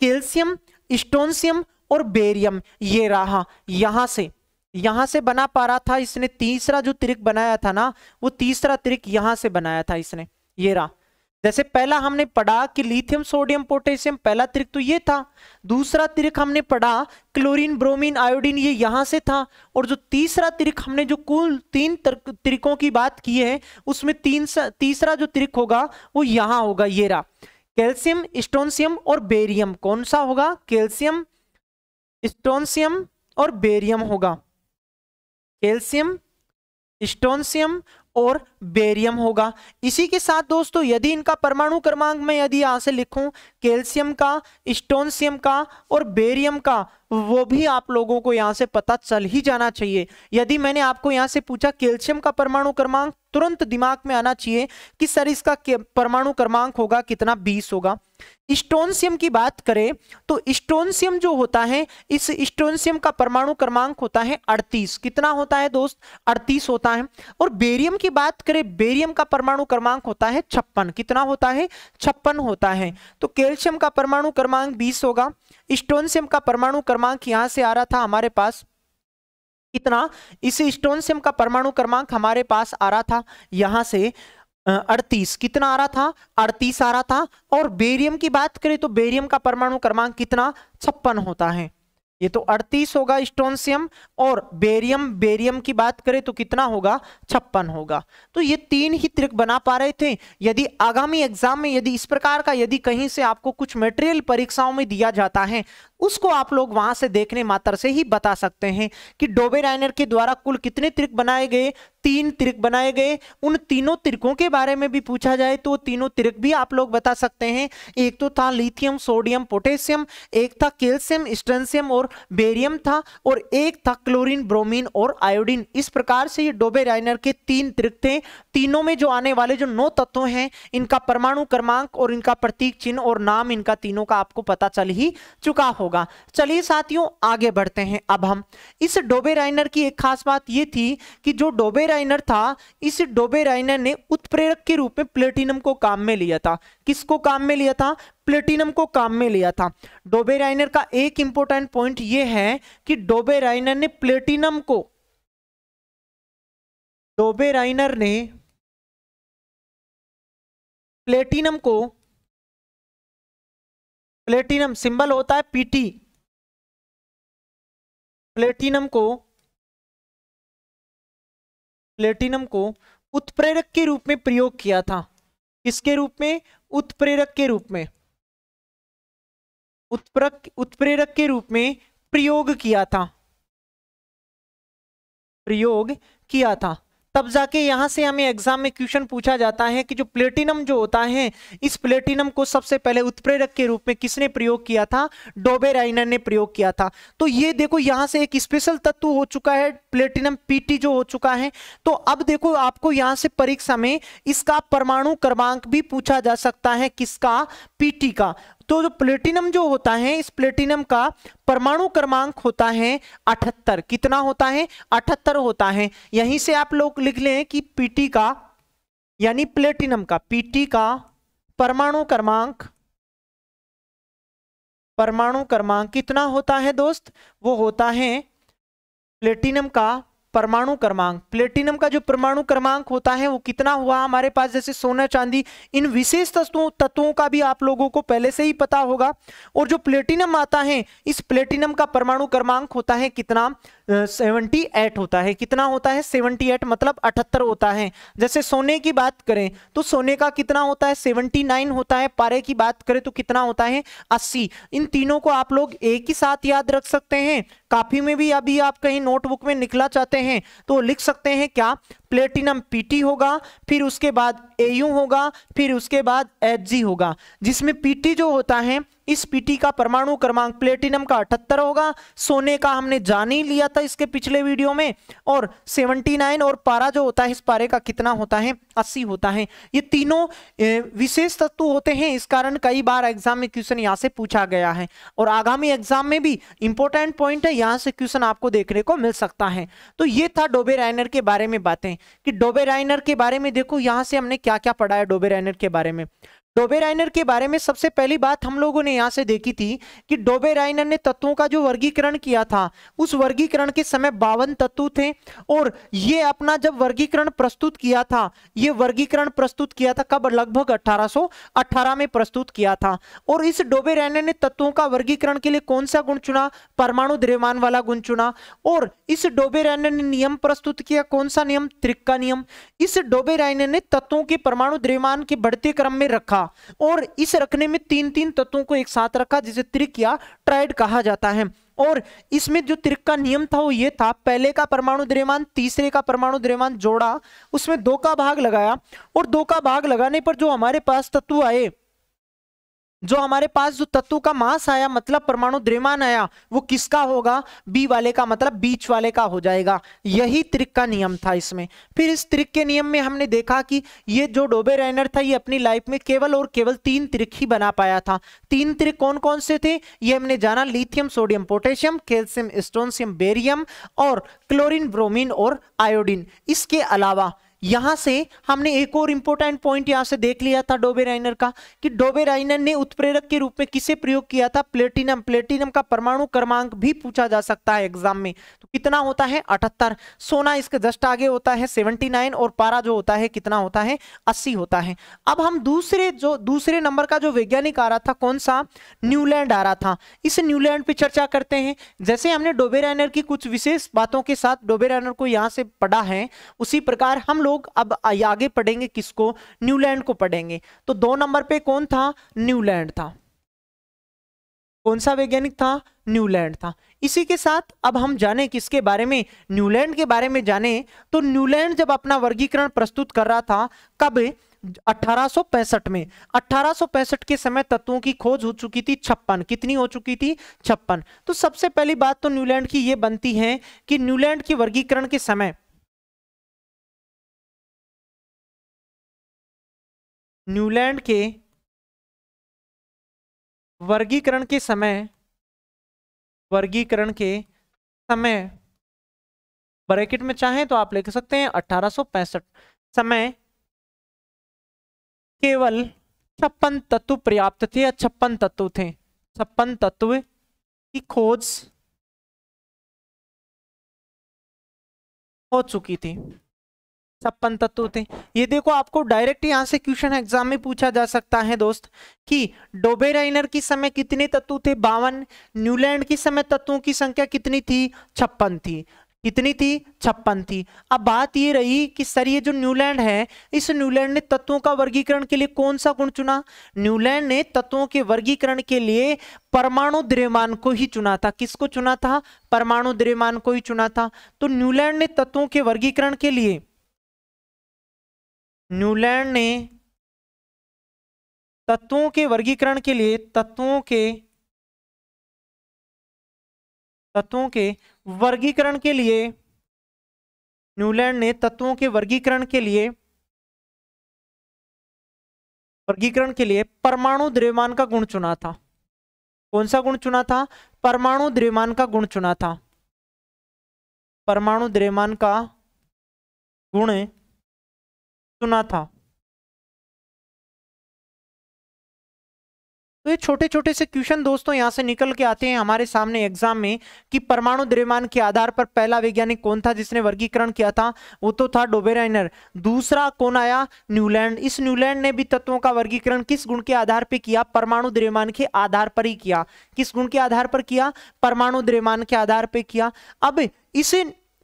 कैल्शियम स्टोनशियम और बेरियम ये रहा यहां से यहां से बना पा रहा था इसने तीसरा जो त्रिक बनाया था ना वो तीसरा त्रिक यहां से बनाया था इसने ये रहा जैसे पहला हमने पढ़ा कि लिथियम सोडियम पोटेशियम पहला त्रिक तो ये था दूसरा त्रिक हमने पढ़ा क्लोरीन ब्रोमीन आयोडीन ये यहां से था और जो तीसरा त्रिक हमने जो कुल तीन त्रिकों की बात की है उसमें तीन तीसरा जो त्रिक होगा वो यहां होगा ये रहा कैल्शियम स्टोनशियम और बेरियम कौन सा होगा कैल्शियम स्टोनसियम और बेरियम होगा कैल्शियम स्टोनसियम और बेरियम होगा इसी के साथ दोस्तों यदि इनका परमाणु क्रमांक में यदि यहां से लिखूं कैल्शियम का स्टोनसियम का और बेरियम का वो भी आप लोगों को यहां से पता चल ही जाना चाहिए यदि मैंने आपको यहां से पूछा कैल्शियम का परमाणु क्रमांक तुरंत दिमाग में आना चाहिए कि सर इसका परमाणु क्रमांक होगा कितना बीस होगा स्टोनसियम की बात करें तो स्टोनसियम जो होता है इस स्टोनसियम का परमाणु क्रमांक होता है 38 कितना होता है दोस्त 38 होता है और बेरियम की बात करें बेरियम का परमाणु क्रमांक होता है छप्पन कितना होता है छप्पन होता है तो कैल्शियम का परमाणु क्रमांक 20 होगा स्टोनसियम का परमाणु क्रमांक यहाँ से आ रहा था हमारे पास कितना इस स्टोनसियम का परमाणु क्रमांक हमारे पास आ रहा था यहां से अड़तीस कितना आ रहा था अड़तीस आ रहा था और बेरियम की बात करें तो बेरियम का परमाणु क्रमांक कितना छप्पन होता है ये तो 38 होगा स्टोनसियम और बेरियम बेरियम की बात करें तो कितना होगा छप्पन होगा तो ये तीन ही त्रिक बना पा रहे थे यदि आगामी एग्जाम में यदि इस प्रकार का यदि कहीं से आपको कुछ मेटेरियल परीक्षाओं में दिया जाता है उसको आप लोग वहां से देखने मात्र से ही बता सकते हैं कि डोबे राइनर के द्वारा कुल कितने त्रिक बनाए गए तीन त्रिक बनाए गए उन तीनों त्रिकों के बारे में भी पूछा जाए तो तीनों त्रिक भी आप लोग बता सकते हैं एक तो था लिथियम सोडियम पोटेशियम एक था कैल्शियम स्टेनशियम और बेरियम था और एक था क्लोरीन ब्रोमीन और आयोडीन इस प्रकार से ये डोबे राइनर के तीन त्रिक थे तीनों में जो आने वाले जो नौ तत्व हैं इनका परमाणु क्रमांक और इनका प्रतीक चिन्ह और नाम इनका तीनों का आपको पता चल ही चुका होगा होगा चलिए साथियों आगे बढ़ते हैं अब हम इस डोबे राइनर की एक खास बात यह थी कि जो डोबे राइनर था इस डोबे राइनर ने उत्प्रेरक के रूप में प्लेटिनम को काम में लिया था किसको काम में लिया था प्लेटिनम को काम में लिया था डोबे राइनर का एक इंपॉर्टेंट पॉइंट यह है कि डोबे राइनर ने प्लेटिनम को डोबे राइनर ने प्लेटिनम को प्लेटिनम सिंबल होता है पीटी प्लेटिनम को प्लेटिनम को उत्प्रेरक के रूप में प्रयोग किया था किसके रूप में उत्प्रेरक के रूप में उत्प्रक उत्प्रेरक के रूप में प्रयोग किया था प्रयोग किया था तब जाके यहाँ से हमें एग्जाम में क्वेश्चन पूछा जाता है कि जो प्लेटिनम जो होता है इस प्लेटिनम को सबसे पहले उत्प्रेरक के रूप में किसने प्रयोग किया था डोबे राइनर ने प्रयोग किया था तो ये देखो यहाँ से एक स्पेशल तत्व हो चुका है प्लेटिनम पीटी जो हो चुका है तो अब देखो आपको यहाँ से परीक्षा में इसका परमाणु क्रमांक भी पूछा जा सकता है किसका पीटी का तो जो प्लेटिनम जो होता है इस प्लेटिनम का परमाणु क्रमांक होता है अठहत्तर कितना होता है अठहत्तर होता है यहीं से आप लोग लिख लें कि पीटी का यानी प्लेटिनम का पीटी का परमाणु क्रमांक परमाणु क्रमांक कितना होता है दोस्त वो होता है प्लेटिनम का परमाणु क्रमांक प्लेटिनम का जो परमाणु क्रमांक होता है वो कितना हुआ हमारे पास जैसे सोना चांदी इन विशेष तत्वों तत्वों का भी आप लोगों को पहले से ही पता होगा और जो प्लेटिनम आता है इस प्लेटिनम का परमाणु क्रमांक होता है कितना सेवेंटी एट होता है कितना होता है सेवेंटी एट मतलब अठहत्तर होता है जैसे सोने की बात करें तो सोने का कितना होता है सेवेंटी नाइन होता है पारे की बात करें तो कितना होता है अस्सी इन तीनों को आप लोग एक ही साथ याद रख सकते हैं काफी में भी अभी आप कहीं नोटबुक में निकला चाहते हैं तो लिख सकते हैं क्या प्लेटिनम पीटी होगा फिर उसके बाद एयू होगा फिर उसके बाद एच होगा जिसमें पीटी जो होता है इस पीटी का परमाणु क्रमांक प्लेटिनम का अठहत्तर होगा सोने का हमने जान ही लिया था इसके पिछले वीडियो में और 79 और पारा जो होता है इस पारे का कितना होता है 80 होता है ये तीनों विशेष तत्व होते हैं इस कारण कई बार एग्जाम में क्वेश्चन यहाँ से पूछा गया है और आगामी एग्जाम में भी इंपॉर्टेंट पॉइंट है यहाँ से क्वेश्चन आपको देखने को मिल सकता है तो ये था डोबे के बारे में बातें कि डोबे राइनर के बारे में देखो यहां से हमने क्या क्या पढ़ा है डोबे राइनर के बारे में डोबे राइनर के बारे में सबसे पहली बात हम लोगों ने यहाँ से देखी थी कि डोबे राइनर ने तत्वों का जो वर्गीकरण किया था उस वर्गीकरण के समय बावन तत्व थे और ये अपना जब वर्गीकरण प्रस्तुत किया था ये वर्गीकरण प्रस्तुत किया था कब लगभग 1818 में प्रस्तुत किया था और इस डोबे राइनर ने तत्वों का वर्गीकरण के लिए कौन सा गुण चुना परमाणु द्रव्यमान वाला गुण चुना और इस डोबे राइनर ने नियम प्रस्तुत किया कौन सा नियम त्रिक्का नियम इस डोबे राइनर ने तत्वों के परमाणु द्रव्यमान के बढ़ते क्रम में रखा रखा और इस रखने में तीन तीन तत्वों को एक साथ रखा जिसे त्रिक या ट्राइड कहा जाता है और इसमें जो त्रिक का नियम था वो ये था पहले का परमाणु द्रव्यमान तीसरे का परमाणु द्रव्यमान जोड़ा उसमें दो का भाग लगाया और दो का भाग लगाने पर जो हमारे पास तत्व आए जो हमारे पास जो तत्व का मास आया मतलब परमाणु द्रव्यमान आया वो किसका होगा बी वाले का मतलब बीच वाले का हो जाएगा यही त्रिक का नियम था इसमें फिर इस त्रिक के नियम में हमने देखा कि ये जो डोबे रैनर था ये अपनी लाइफ में केवल और केवल तीन त्रिक ही बना पाया था तीन त्रिक कौन कौन से थे ये हमने जाना lithium sodium potassium calcium strontium barium और क्लोरिन ब्रोमिन और आयोडिन इसके अलावा यहां से हमने एक और इंपॉर्टेंट पॉइंट यहां से देख लिया था डोबे राइनर का कि डोबे राइनर ने उत्प्रेरक के रूप में किसे प्रयोग किया था प्लेटिनम प्लेटिनम का परमाणु क्रमांक भी पूछा जा सकता है एग्जाम में तो कितना होता है अठहत्तर सोना इसके जस्ट आगे होता है सेवेंटी और पारा जो होता है कितना होता है अस्सी होता है अब हम दूसरे जो दूसरे नंबर का जो वैज्ञानिक आ रहा था कौन सा न्यूलैंड आ रहा था इस न्यूलैंड पर चर्चा करते हैं जैसे हमने डोबे राइनर की कुछ विशेष बातों के साथ डोबे राइनर को यहां से पढ़ा है उसी प्रकार हम लोग लोग अब आगे पढ़ेंगे किसको न्यूलैंड को पढ़ेंगे तो दो नंबर पे कौन था न्यूलैंड था कौन सा वैज्ञानिक था न्यूलैंड था इसी के साथ अब हम जाने किसके बारे में न्यूलैंड के बारे में जाने तो न्यूलैंड जब अपना वर्गीकरण प्रस्तुत कर रहा था कब 1865 में 1865 के समय तत्वों की खोज हो चुकी थी छप्पन कितनी हो चुकी थी छप्पन तो सबसे पहली बात तो न्यूलैंड की यह बनती है कि न्यूलैंड के वर्गीकरण के समय न्यूलैंड के वर्गीकरण के समय वर्गीकरण के समय ब्रैकेट में चाहें तो आप लिख सकते हैं 1865 समय केवल छप्पन तत्व पर्याप्त थे या छप्पन तत्व थे छप्पन तत्व की खोज हो चुकी थी छप्पन तत्व थे ये देखो आपको डायरेक्ट यहाँ से क्वेश्चन एग्जाम में पूछा जा सकता है दोस्त कि डोबे राइनर की समय कितने तत्व थे बावन न्यूलैंड की समय तत्वों की संख्या कितनी थी छप्पन थी कितनी थी छप्पन थी अब बात ये रही कि सर ये जो न्यूलैंड है इस न्यूलैंड ने तत्वों का वर्गीकरण के लिए कौन सा गुण चुना न्यूलैंड ने तत्वों के वर्गीकरण के लिए परमाणु द्रव्यमान को ही चुना था किसको चुना था परमाणु द्रव्यमान को ही चुना था तो न्यूलैंड ने तत्वों के वर्गीकरण के लिए न्यूलैंड ने तत्वों के वर्गीकरण के लिए तत्वों के तत्वों के वर्गीकरण के लिए न्यूलैंड ने तत्वों के वर्गीकरण के लिए वर्गीकरण के लिए परमाणु द्रव्यमान का गुण चुना था कौन सा गुण चुना था परमाणु द्रव्यमान का गुण चुना था परमाणु द्रव्यमान का गुण चुना था तो ये छोटे छोटे से क्वेश्चन दोस्तों यहाँ से निकल के आते हैं हमारे सामने एग्जाम में कि परमाणु द्रव्यमान के आधार पर पहला वैज्ञानिक कौन था जिसने वर्गीकरण किया था वो तो था डोबेराइनर दूसरा कौन आया न्यूलैंड इस न्यूलैंड ने भी तत्वों का वर्गीकरण किस गुण के आधार पर किया परमाणु द्रव्यमान के आधार पर ही किया किस गुण के आधार पर किया परमाणु द्रव्यमान के आधार पर किया अब इस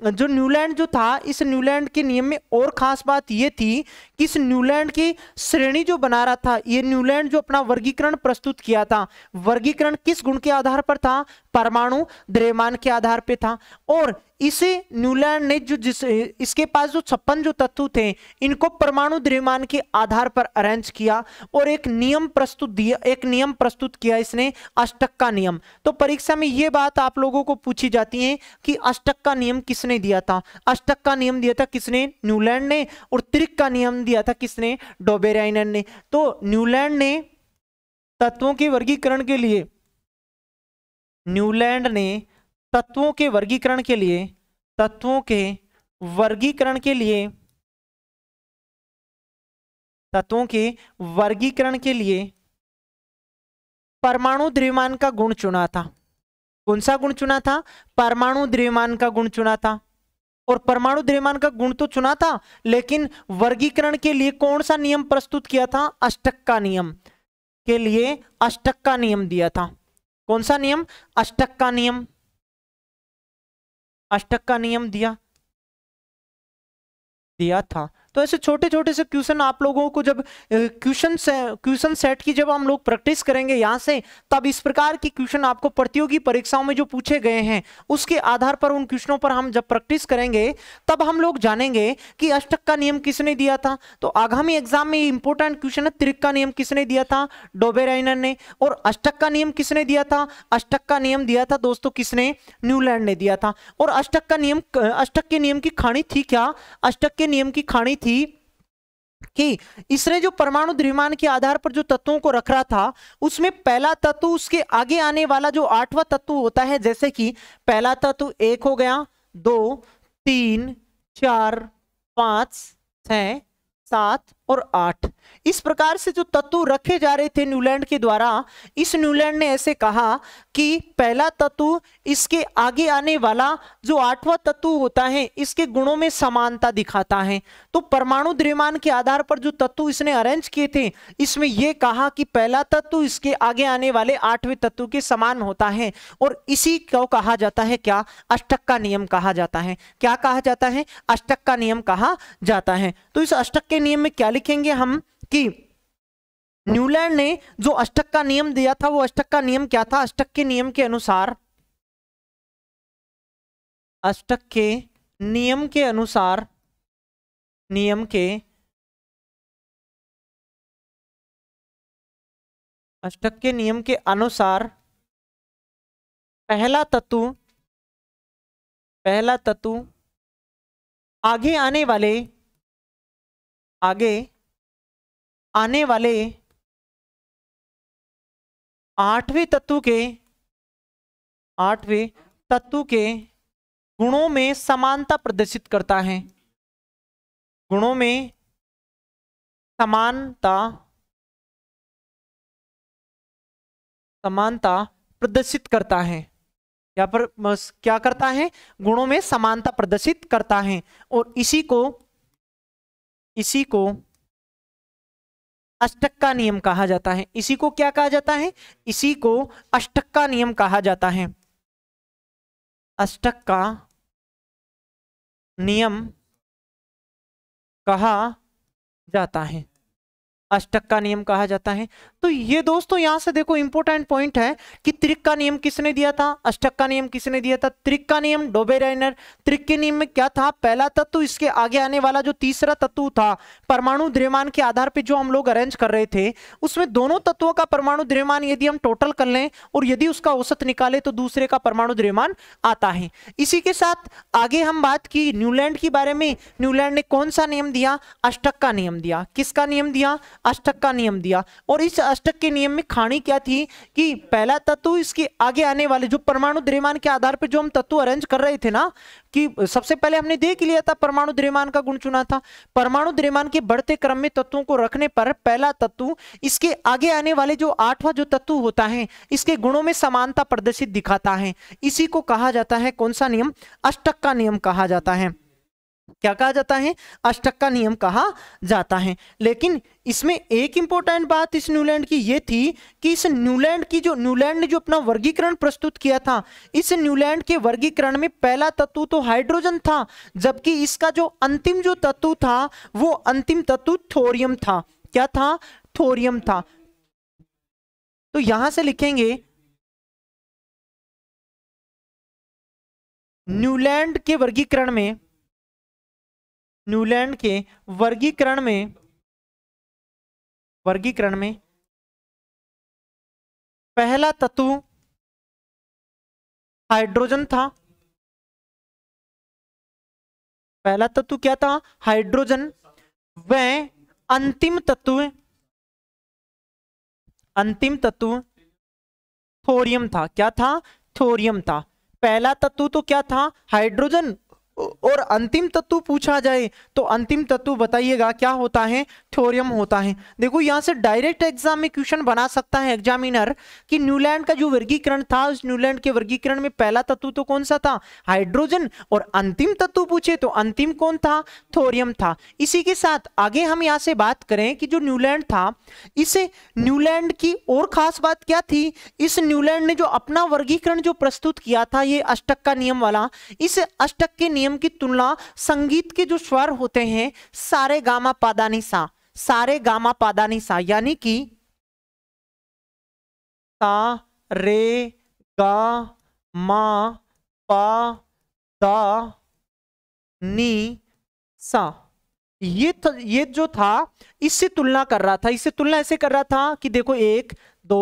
जो न्यूलैंड जो था इस न्यूलैंड के नियम में और खास बात यह थी कि इस न्यूलैंड की श्रेणी जो बना रहा था ये न्यूलैंड जो अपना वर्गीकरण प्रस्तुत किया था वर्गीकरण किस गुण के आधार पर था परमाणु द्रव्यमान के आधार पे था और इसे न्यूलैंड ने जो जिस इसके पास जो छप्पन जो तत्व थे इनको परमाणु द्रव्यमान के आधार पर अरेंज किया और एक नियम प्रस्तुत दिया एक नियम प्रस्तुत किया इसने अष्टक का नियम तो परीक्षा में ये बात आप लोगों को पूछी जाती है कि अष्टक का नियम किसने दिया था अष्टक का नियम दिया था किसने न्यूलैंड ने और त्रिक का नियम दिया था किसने डोबेराइन ने तो न्यूलैंड ने तत्वों के वर्गीकरण के लिए न्यूलैंड ने तत्वों के वर्गीकरण के लिए तत्वों के वर्गीकरण के लिए तत्वों के वर्गीकरण के लिए परमाणु द्रव्यमान का गुण चुना था कौन सा गुण चुना था परमाणु द्रव्यमान का गुण चुना था और परमाणु द्रव्यमान का गुण तो चुना था लेकिन वर्गीकरण के लिए कौन सा नियम प्रस्तुत किया था अष्टक का नियम के लिए अष्टक का नियम दिया था कौन सा नियम अष्टक का नियम अष्टक का नियम दिया दिया था तो ऐसे छोटे छोटे से क्वेश्चन आप लोगों को जब क्वेश्चन क्वेश्चन सेट की जब हम लोग प्रैक्टिस करेंगे यहाँ से तब इस प्रकार के क्वेश्चन आपको प्रतियोगी परीक्षाओं में जो पूछे गए हैं उसके आधार पर उन क्वेश्चनों पर हम जब प्रैक्टिस करेंगे तब हम लोग जानेंगे कि अष्टक का नियम किसने दिया था तो आगामी एग्जाम में इंपॉर्टेंट क्वेश्चन है त्रिक का नियम किसने दिया था डोबेराइनर ने और अष्टक का नियम किसने दिया था अष्टक का नियम दिया था दोस्तों किसने न्यूलैंड ने दिया था और अष्टक का नियम अष्टक के नियम की खाणी थी क्या अष्टक के नियम की खाणी थी कि इसने जो परमाणु द्रव्यमान के आधार पर जो तत्वों को रख रहा था उसमें पहला तत्व उसके आगे आने वाला जो आठवां तत्व होता है जैसे कि पहला तत्व एक हो गया दो तीन चार पांच छ सात और आठ इस प्रकार से जो तत्व रखे जा रहे थे न्यूलैंड के द्वारा इस न्यूलैंड ने ऐसे कहा कि पहला तत्व इसके आगे आने वाला जो आठवां तत्व होता है इसके गुणों में समानता दिखाता है तो परमाणु द्रव्यमान के आधार पर जो तत्व इसने अरेंज किए थे इसमें यह कहा कि पहला तत्व इसके आगे आने वाले आठवें तत्व के समान होता है और इसी को कहा जाता है क्या अष्टक का नियम कहा जाता है क्या कहा जाता है अष्टक का नियम कहा जाता है तो इस अष्टक के नियम में क्या लिखेंगे हम कि न्यूलैंड ने जो अष्टक का नियम दिया था वो अष्टक का नियम क्या था अष्टक के नियम के अनुसार अष्टक के नियम के अनुसार नियम के अष्टक के नियम के अनुसार पहला तत्व पहला तत्व आगे आने वाले आगे आने वाले आठवें तत्व के आठवें तत्व के गुणों में समानता प्रदर्शित करता है गुणों में समानता समानता प्रदर्शित करता है या पर क्या करता है गुणों में समानता प्रदर्शित करता है और इसी को इसी को अष्टक का नियम कहा जाता है इसी को क्या कहा जाता है इसी को अष्टक का नियम कहा जाता है अष्टक का नियम कहा जाता है अष्टक का नियम कहा जाता है तो ये दोस्तों यहां से देखो इंपॉर्टेंट पॉइंट है कि त्रिक का नियम किसने दिया था अष्टक का नियम किसने दिया था त्रिक का नियम डोबे त्रिक के नियम में क्या था पहला तत्व इसके आगे आने वाला जो तीसरा तत्व था परमाणु द्रव्यमान के आधार पर जो हम लोग अरेंज कर रहे थे उसमें दोनों तत्वों का परमाणु द्रव्यमान यदि हम टोटल कर लें और यदि उसका औसत निकाले तो दूसरे का परमाणु द्रव्यमान आता है इसी के साथ आगे हम बात की न्यूलैंड के बारे में न्यूलैंड ने कौन सा नियम दिया अष्टक का नियम दिया किसका नियम दिया अष्टक का नियम दिया और इस अष्टक के नियम में खाणी क्या थी कि पहला तत्व इसके आगे आने वाले जो परमाणु द्रव्यमान के आधार पर जो हम तत्व अरेंज कर रहे थे ना कि सबसे पहले हमने देख लिया था परमाणु द्रव्यमान का गुण चुना था परमाणु द्रव्यमान के बढ़ते क्रम में तत्वों को रखने पर पहला तत्व इसके आगे आने वाले जो आठवां जो तत्व होता है इसके गुणों में समानता प्रदर्शित दिखाता है इसी को कहा जाता है कौन सा नियम अष्टक का नियम कहा जाता है क्या कहा जाता है अष्टक का नियम कहा जाता है लेकिन इसमें एक इंपॉर्टेंट बात इस न्यूलैंड की ये थी कि इस न्यूलैंड की जो न्यूलैंड ने जो अपना वर्गीकरण प्रस्तुत किया था इस न्यूलैंड के वर्गीकरण में पहला तत्व तो हाइड्रोजन था जबकि इसका जो अंतिम जो तत्व था वो अंतिम तत्व थोरियम था क्या था थोरियम था तो यहां से लिखेंगे न्यूलैंड के वर्गीकरण में न्यूलैंड के वर्गीकरण में वर्गीकरण में पहला तत्व हाइड्रोजन था पहला तत्व क्या था हाइड्रोजन वह अंतिम तत्व अंतिम तत्व थोरियम था क्या था थोरियम था पहला तत्व तो क्या था हाइड्रोजन और अंतिम तत्व पूछा जाए तो अंतिम तत्व बताइएगा क्या होता है थ्योरियम होता है देखो यहाँ से डायरेक्ट एग्जाम में क्वेश्चन बना सकता है एग्जामिनर कि न्यूलैंड का जो वर्गीकरण था उस न्यूलैंड के वर्गीकरण में पहला तत्व तो कौन सा था हाइड्रोजन और अंतिम तत्व पूछे तो अंतिम कौन था थोरियम था इसी के साथ आगे हम यहाँ से बात करें कि जो न्यूलैंड था इस न्यूलैंड की और खास बात क्या थी इस न्यूलैंड ने जो अपना वर्गीकरण जो प्रस्तुत किया था ये अष्टक का नियम वाला इस अष्टक के नियम नियम की तुलना संगीत के जो स्वर होते हैं सारे गामा पादानी सा सारे गामा पादानी सा यानी कि सा रे गा मा पा दा नी सा ये तो, ये जो था इससे तुलना कर रहा था इससे तुलना ऐसे कर रहा था कि देखो एक दो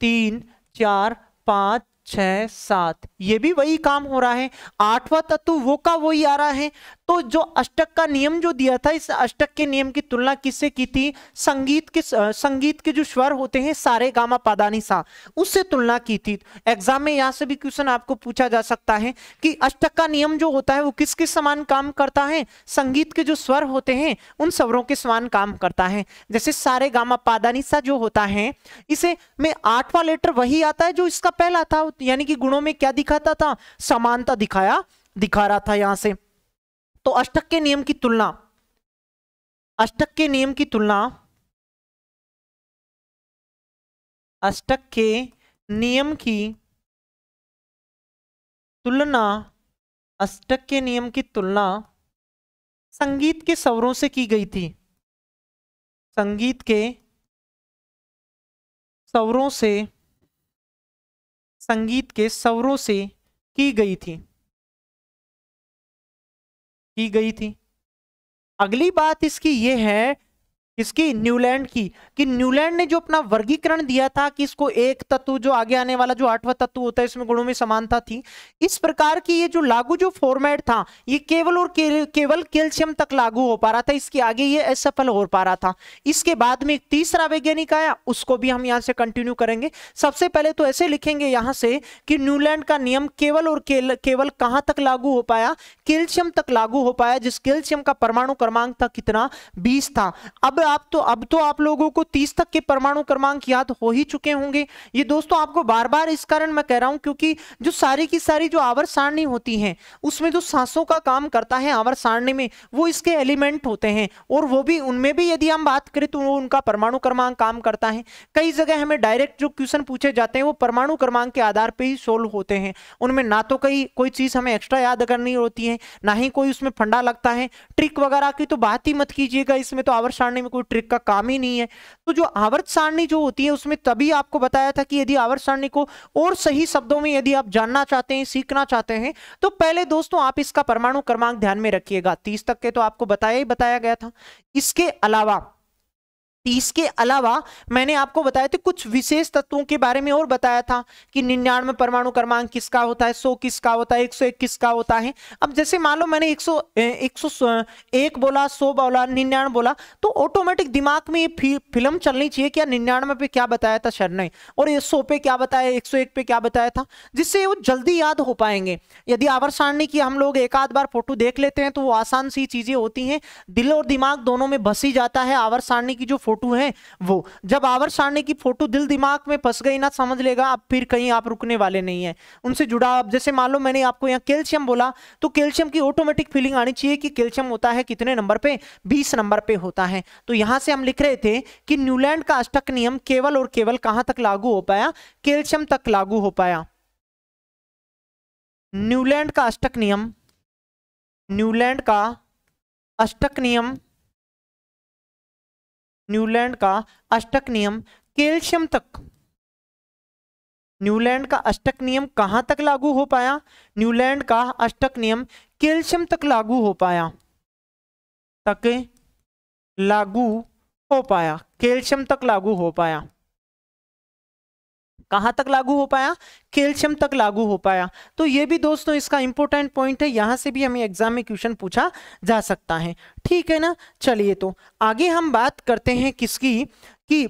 तीन चार पांच छः सात ये भी वही काम हो रहा है आठवां तत्व वो का वही आ रहा है तो जो अष्टक का नियम जो दिया था इस अष्टक के नियम की तुलना किससे की थी संगीत के संगीत के जो स्वर होते हैं सारे गामा पादानी सा उससे तुलना की थी एग्जाम में यहाँ से भी क्वेश्चन आपको पूछा जा सकता है कि अष्टक का नियम जो होता है वो किस किस समान काम करता है संगीत के जो स्वर होते हैं उन स्वरों के समान काम करता है जैसे सारे गामा पादानी सा जो होता है इसे में आठवा लेटर वही आता है जो इसका पहला था यानी कि गुणों में क्या दिखाता था समानता दिखाया दिखा रहा था यहाँ से तो अष्टक के नियम की तुलना अष्टक के नियम की तुलना अष्टक के नियम की तुलना अष्टक के नियम की तुलना संगीत के स्वरों से की गई थी संगीत के स्वरों से संगीत के स्वरों से की गई थी की गई थी अगली बात इसकी यह है किसकी न्यूलैंड की कि न्यूलैंड ने जो अपना वर्गीकरण दिया था कि इसको एक तत्व जो आगे आने वाला जो आठवां तत्व होता है इसमें गुणों में समानता थी इस प्रकार की ये जो लागू जो फॉर्मेट था ये केवल और के, केवल कैल्शियम तक लागू हो पा रहा था इसके आगे ये असफल हो पा रहा था इसके बाद में तीसरा वैज्ञानिक आया उसको भी हम यहाँ से कंटिन्यू करेंगे सबसे पहले तो ऐसे लिखेंगे यहाँ से कि न्यूलैंड का नियम केवल और केल, केवल कहाँ तक लागू हो पाया कैल्शियम तक लागू हो पाया जिस कैल्शियम का परमाणु क्रमांक था कितना बीस था अब आप तो अब तो आप लोगों को 30 तक के परमाणु क्रमांक याद हो ही चुके होंगे ये दोस्तों आपको बार बार इस कारण मैं कह रहा हूं क्योंकि जो सारी की सारी जो आवर सारणी होती है उसमें जो सांसों का काम करता है आवर सारणी में वो इसके एलिमेंट होते हैं और वो भी उनमें भी यदि हम बात करें तो वो उनका परमाणु क्रमांक काम करता है कई जगह हमें डायरेक्ट जो क्वेश्चन पूछे जाते हैं वो परमाणु क्रमांक के आधार पर ही सोल्व होते हैं उनमें ना तो कई कोई चीज़ हमें एक्स्ट्रा याद करनी होती है ना ही कोई उसमें फंडा लगता है ट्रिक वगैरह की तो बात ही मत कीजिएगा इसमें तो आवर सारणी में कोई ट्रिक का काम ही नहीं है तो जो आवर्त सारणी जो होती है उसमें तभी आपको बताया था कि यदि आवर्त सारणी को और सही शब्दों में यदि आप जानना चाहते हैं सीखना चाहते हैं तो पहले दोस्तों आप इसका परमाणु क्रमांक ध्यान में रखिएगा तीस तक के तो आपको बताया ही बताया गया था इसके अलावा तीस के अलावा मैंने आपको बताया था कुछ विशेष तत्वों के बारे में और बताया था कि निन्यानवे परमाणु क्रमांक किसका होता है सौ किसका होता है एक सौ एक किसका होता है अब जैसे मान लो मैंने एक सौ एक सौ एक बोला सो बोला निन्यानवे बोला तो ऑटोमेटिक दिमाग में ये फि, फिल्म चलनी चाहिए क्या निन्यानवे पे क्या बताया था शर ने और ये सौ पे क्या बताया एक सौ एक पे क्या बताया था जिससे वो जल्दी याद हो पाएंगे यदि आवर सारणी की हम लोग एक आध बार फोटो देख लेते हैं तो वो आसान सी चीजें होती हैं दिल और दिमाग दोनों में बसी जाता है आवर सारणी की जो फोटो फोटो है वो जब आवर सारणी की फोटो दिल दिमाग में फंस गई ना समझ लेगा अब फिर कहीं आप रुकने वाले नहीं है उनसे जुड़ा आप जैसे मान लो मैंने आपको यहाँ कैल्शियम बोला तो कैल्शियम की ऑटोमेटिक फीलिंग आनी चाहिए कि कैल्शियम होता है कितने नंबर पे बीस नंबर पे होता है तो यहाँ से हम लिख रहे थे कि न्यूलैंड का अष्टक नियम केवल और केवल कहाँ तक लागू हो पाया कैल्शियम तक लागू हो पाया न्यूलैंड का अष्टक नियम न्यूलैंड का अष्टक नियम न्यूलैंड का अष्टक नियम केल्शियम तक न्यूलैंड का अष्टक नियम कहाँ तक लागू हो पाया न्यूलैंड का अष्टक नियम केल्शियम तक लागू हो पाया तक लागू हो पाया कैल्शियम तक लागू हो पाया कहां तक लागू हो पाया कैल्शियम तक लागू हो पाया तो ये भी दोस्तों इसका इंपॉर्टेंट पॉइंट है यहां से भी हमें एग्जाम में क्वेश्चन पूछा जा सकता है ठीक है ना चलिए तो आगे हम बात करते हैं किसकी कि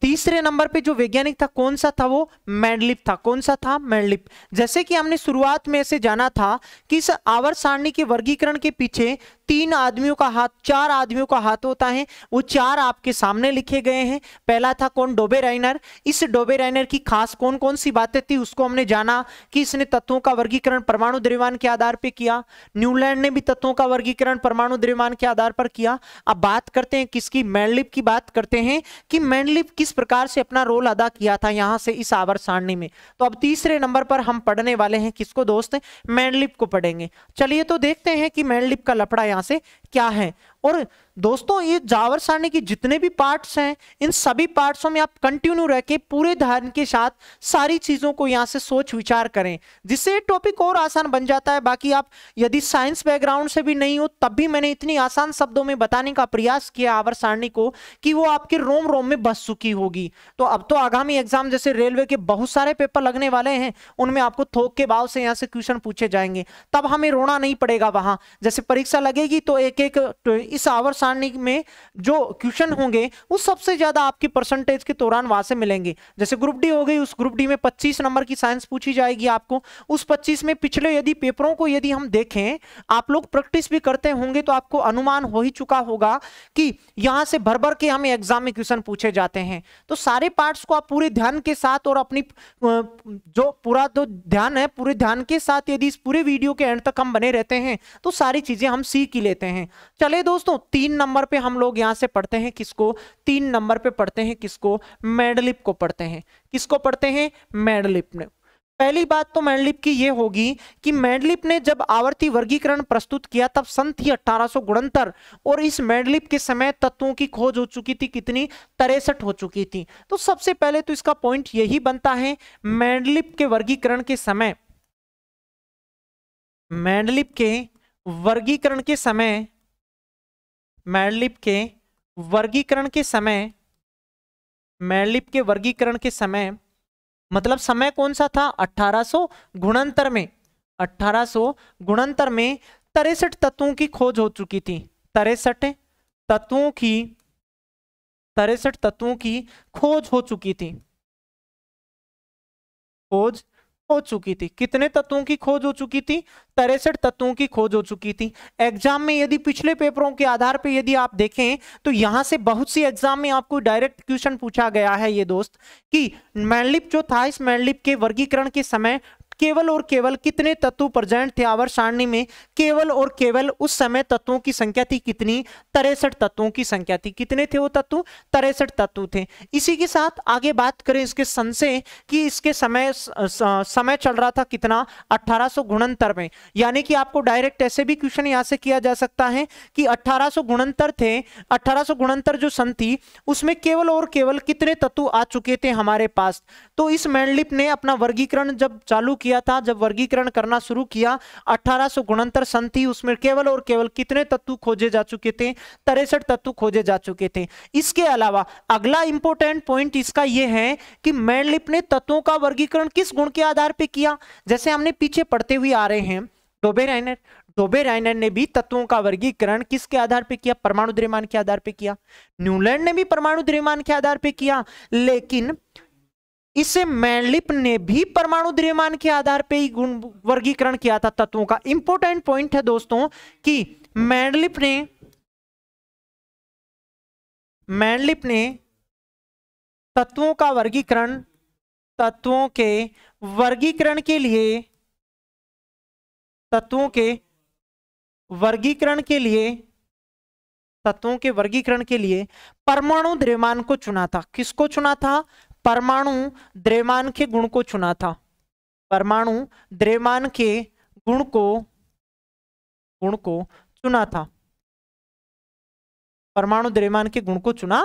तीसरे नंबर पे जो वैज्ञानिक था कौन सा था वो मैडलिप था कौन सा था मैडलिप जैसे कि हमने शुरुआत में से जाना था कि इस आवर सारणी के वर्गीकरण के पीछे तीन आदमियों का हाथ चार आदमियों का हाथ होता है वो चार आपके सामने लिखे गए हैं पहला था कौन डोबे राइनर इस डोबे राइनर की खास कौन कौन सी बातें थी उसको हमने जाना कि इसने तत्वों का वर्गीकरण परमाणु द्रव्यमान के आधार पर किया न्यूलैंड ने भी तत्वों का वर्गीकरण परमाणु द्रव्यमान के आधार पर किया अब बात करते हैं किसकी मैंडलिप की बात करते हैं कि मैंडलिप किस प्रकार से अपना रोल अदा किया था यहां से इस आवर सारणी में तो अब तीसरे नंबर पर हम पढ़ने वाले हैं किसको दोस्त मैंडलिप को पढ़ेंगे चलिए तो देखते हैं कि मैंडलिप का लपड़ा यहाँ से क्या है और दोस्तों ये जावर सारणी के जितने भी पार्ट्स हैं इन सभी पार्ट्सों में आप कंटिन्यू रह के पूरे धारण के साथ सारी चीज़ों को यहाँ से सोच विचार करें जिससे टॉपिक और आसान बन जाता है बाकी आप यदि साइंस बैकग्राउंड से भी नहीं हो तब भी मैंने इतनी आसान शब्दों में बताने का प्रयास किया आवर सारणी को कि वो आपके रोम रोम में बस चुकी होगी तो अब तो आगामी एग्जाम जैसे रेलवे के बहुत सारे पेपर लगने वाले हैं उनमें आपको थोक के भाव से यहाँ से क्वेश्चन पूछे जाएंगे तब हमें रोना नहीं पड़ेगा वहाँ जैसे परीक्षा लगेगी तो एक एक एक तो इस आवर सारणी में जो क्वेश्चन होंगे वो सबसे ज़्यादा आपकी परसेंटेज के दौरान वहां से मिलेंगे जैसे ग्रुप डी हो गई उस ग्रुप डी में पच्चीस नंबर की साइंस पूछी जाएगी आपको उस पच्चीस में पिछले यदि पेपरों को यदि हम देखें आप लोग प्रैक्टिस भी करते होंगे तो आपको अनुमान हो ही चुका होगा कि यहाँ से भर भर के हमें एग्जाम में क्वेश्चन पूछे जाते हैं तो सारे पार्ट्स को आप पूरे ध्यान के साथ और अपनी जो पूरा जो तो ध्यान है पूरे ध्यान के साथ यदि इस पूरे वीडियो के एंड तक हम बने रहते हैं तो सारी चीज़ें हम सीख ही लेते हैं हैं चले दोस्तों तीन नंबर पे हम लोग यहाँ से पढ़ते हैं किसको तीन नंबर पे पढ़ते हैं किसको मेडलिप को पढ़ते हैं किसको पढ़ते हैं मेडलिप ने पहली बात तो मैंडलिप की यह होगी कि मैंडलिप ने जब आवर्ती वर्गीकरण प्रस्तुत किया तब सन थी अठारह और इस मैंडलिप के समय तत्वों की खोज हो चुकी थी कितनी तिरसठ हो चुकी थी तो सबसे पहले तो इसका पॉइंट यही बनता है मैंडलिप के वर्गीकरण के समय मैंडलिप के वर्गीकरण के समय मैडलिप के वर्गीकरण के समय मैडलिप के वर्गीकरण के समय मतलब समय कौन सा था अठारह सो गुणंतर में अठारह सो गुणंतर में तिरसठ तत्वों की खोज हो चुकी थी तिरसठ तत्वों की तिरसठ तत्वों की खोज हो चुकी थी खोज हो चुकी थी कितने तत्वों की खोज हो चुकी थी तिरसठ तत्वों की खोज हो चुकी थी एग्जाम में यदि पिछले पेपरों के आधार पर यदि आप देखें तो यहां से बहुत सी एग्जाम में आपको डायरेक्ट क्वेश्चन पूछा गया है ये दोस्त कि मैनलिप जो था इस मैनलिप के वर्गीकरण के समय केवल और केवल कितने तत्व प्रजेंट थे आवर सारणी में केवल और केवल उस समय तत्वों की संख्या थी कितनी तिरसठ तत्वों की संख्या थी कितने थे वो तत्व तिरसठ तत्व थे इसी के साथ आगे बात करें इसके संशय कि इसके समय समय चल रहा था कितना अठारह में यानी कि आपको डायरेक्ट ऐसे भी क्वेश्चन यहाँ से किया जा सकता है कि अठारह थे अठारह जो सन थी उसमें केवल और केवल कितने तत्व आ चुके थे हमारे पास तो इस मैंडलिप ने अपना वर्गीकरण जब चालू किया किया था जब वर्गीकरण करना शुरू किया अठारह सन थी उसमें केवल और केवल कितने तत्व खोजे जा चुके थे तिरसठ तत्व खोजे जा चुके थे इसके अलावा अगला इंपॉर्टेंट पॉइंट इसका यह है कि मैनलिप ने तत्वों का वर्गीकरण किस गुण के आधार पर किया जैसे हमने पीछे पढ़ते हुए आ रहे हैं डोबे राइनर डोबे राइनर ने भी तत्वों का वर्गीकरण किसके आधार पर किया परमाणु द्रव्यमान के आधार पर किया न्यूलैंड ने भी परमाणु द्रव्यमान के आधार पर किया लेकिन इसे मैनलिप ने भी परमाणु द्रव्यमान के आधार पे ही गुण वर्गीकरण किया था तत्वों का इंपॉर्टेंट पॉइंट है दोस्तों कि मैनलिप ने मैनलिप ने तत्वों का वर्गीकरण तत्वों के वर्गीकरण के लिए तत्वों के वर्गीकरण के लिए तत्वों के वर्गीकरण के लिए परमाणु द्रव्यमान को चुना था किसको चुना था परमाणु द्रव्यमान के गुण को चुना था परमाणु द्रव्यमान के गुण को गुण को चुना था परमाणु द्रव्यमान के गुण को चुना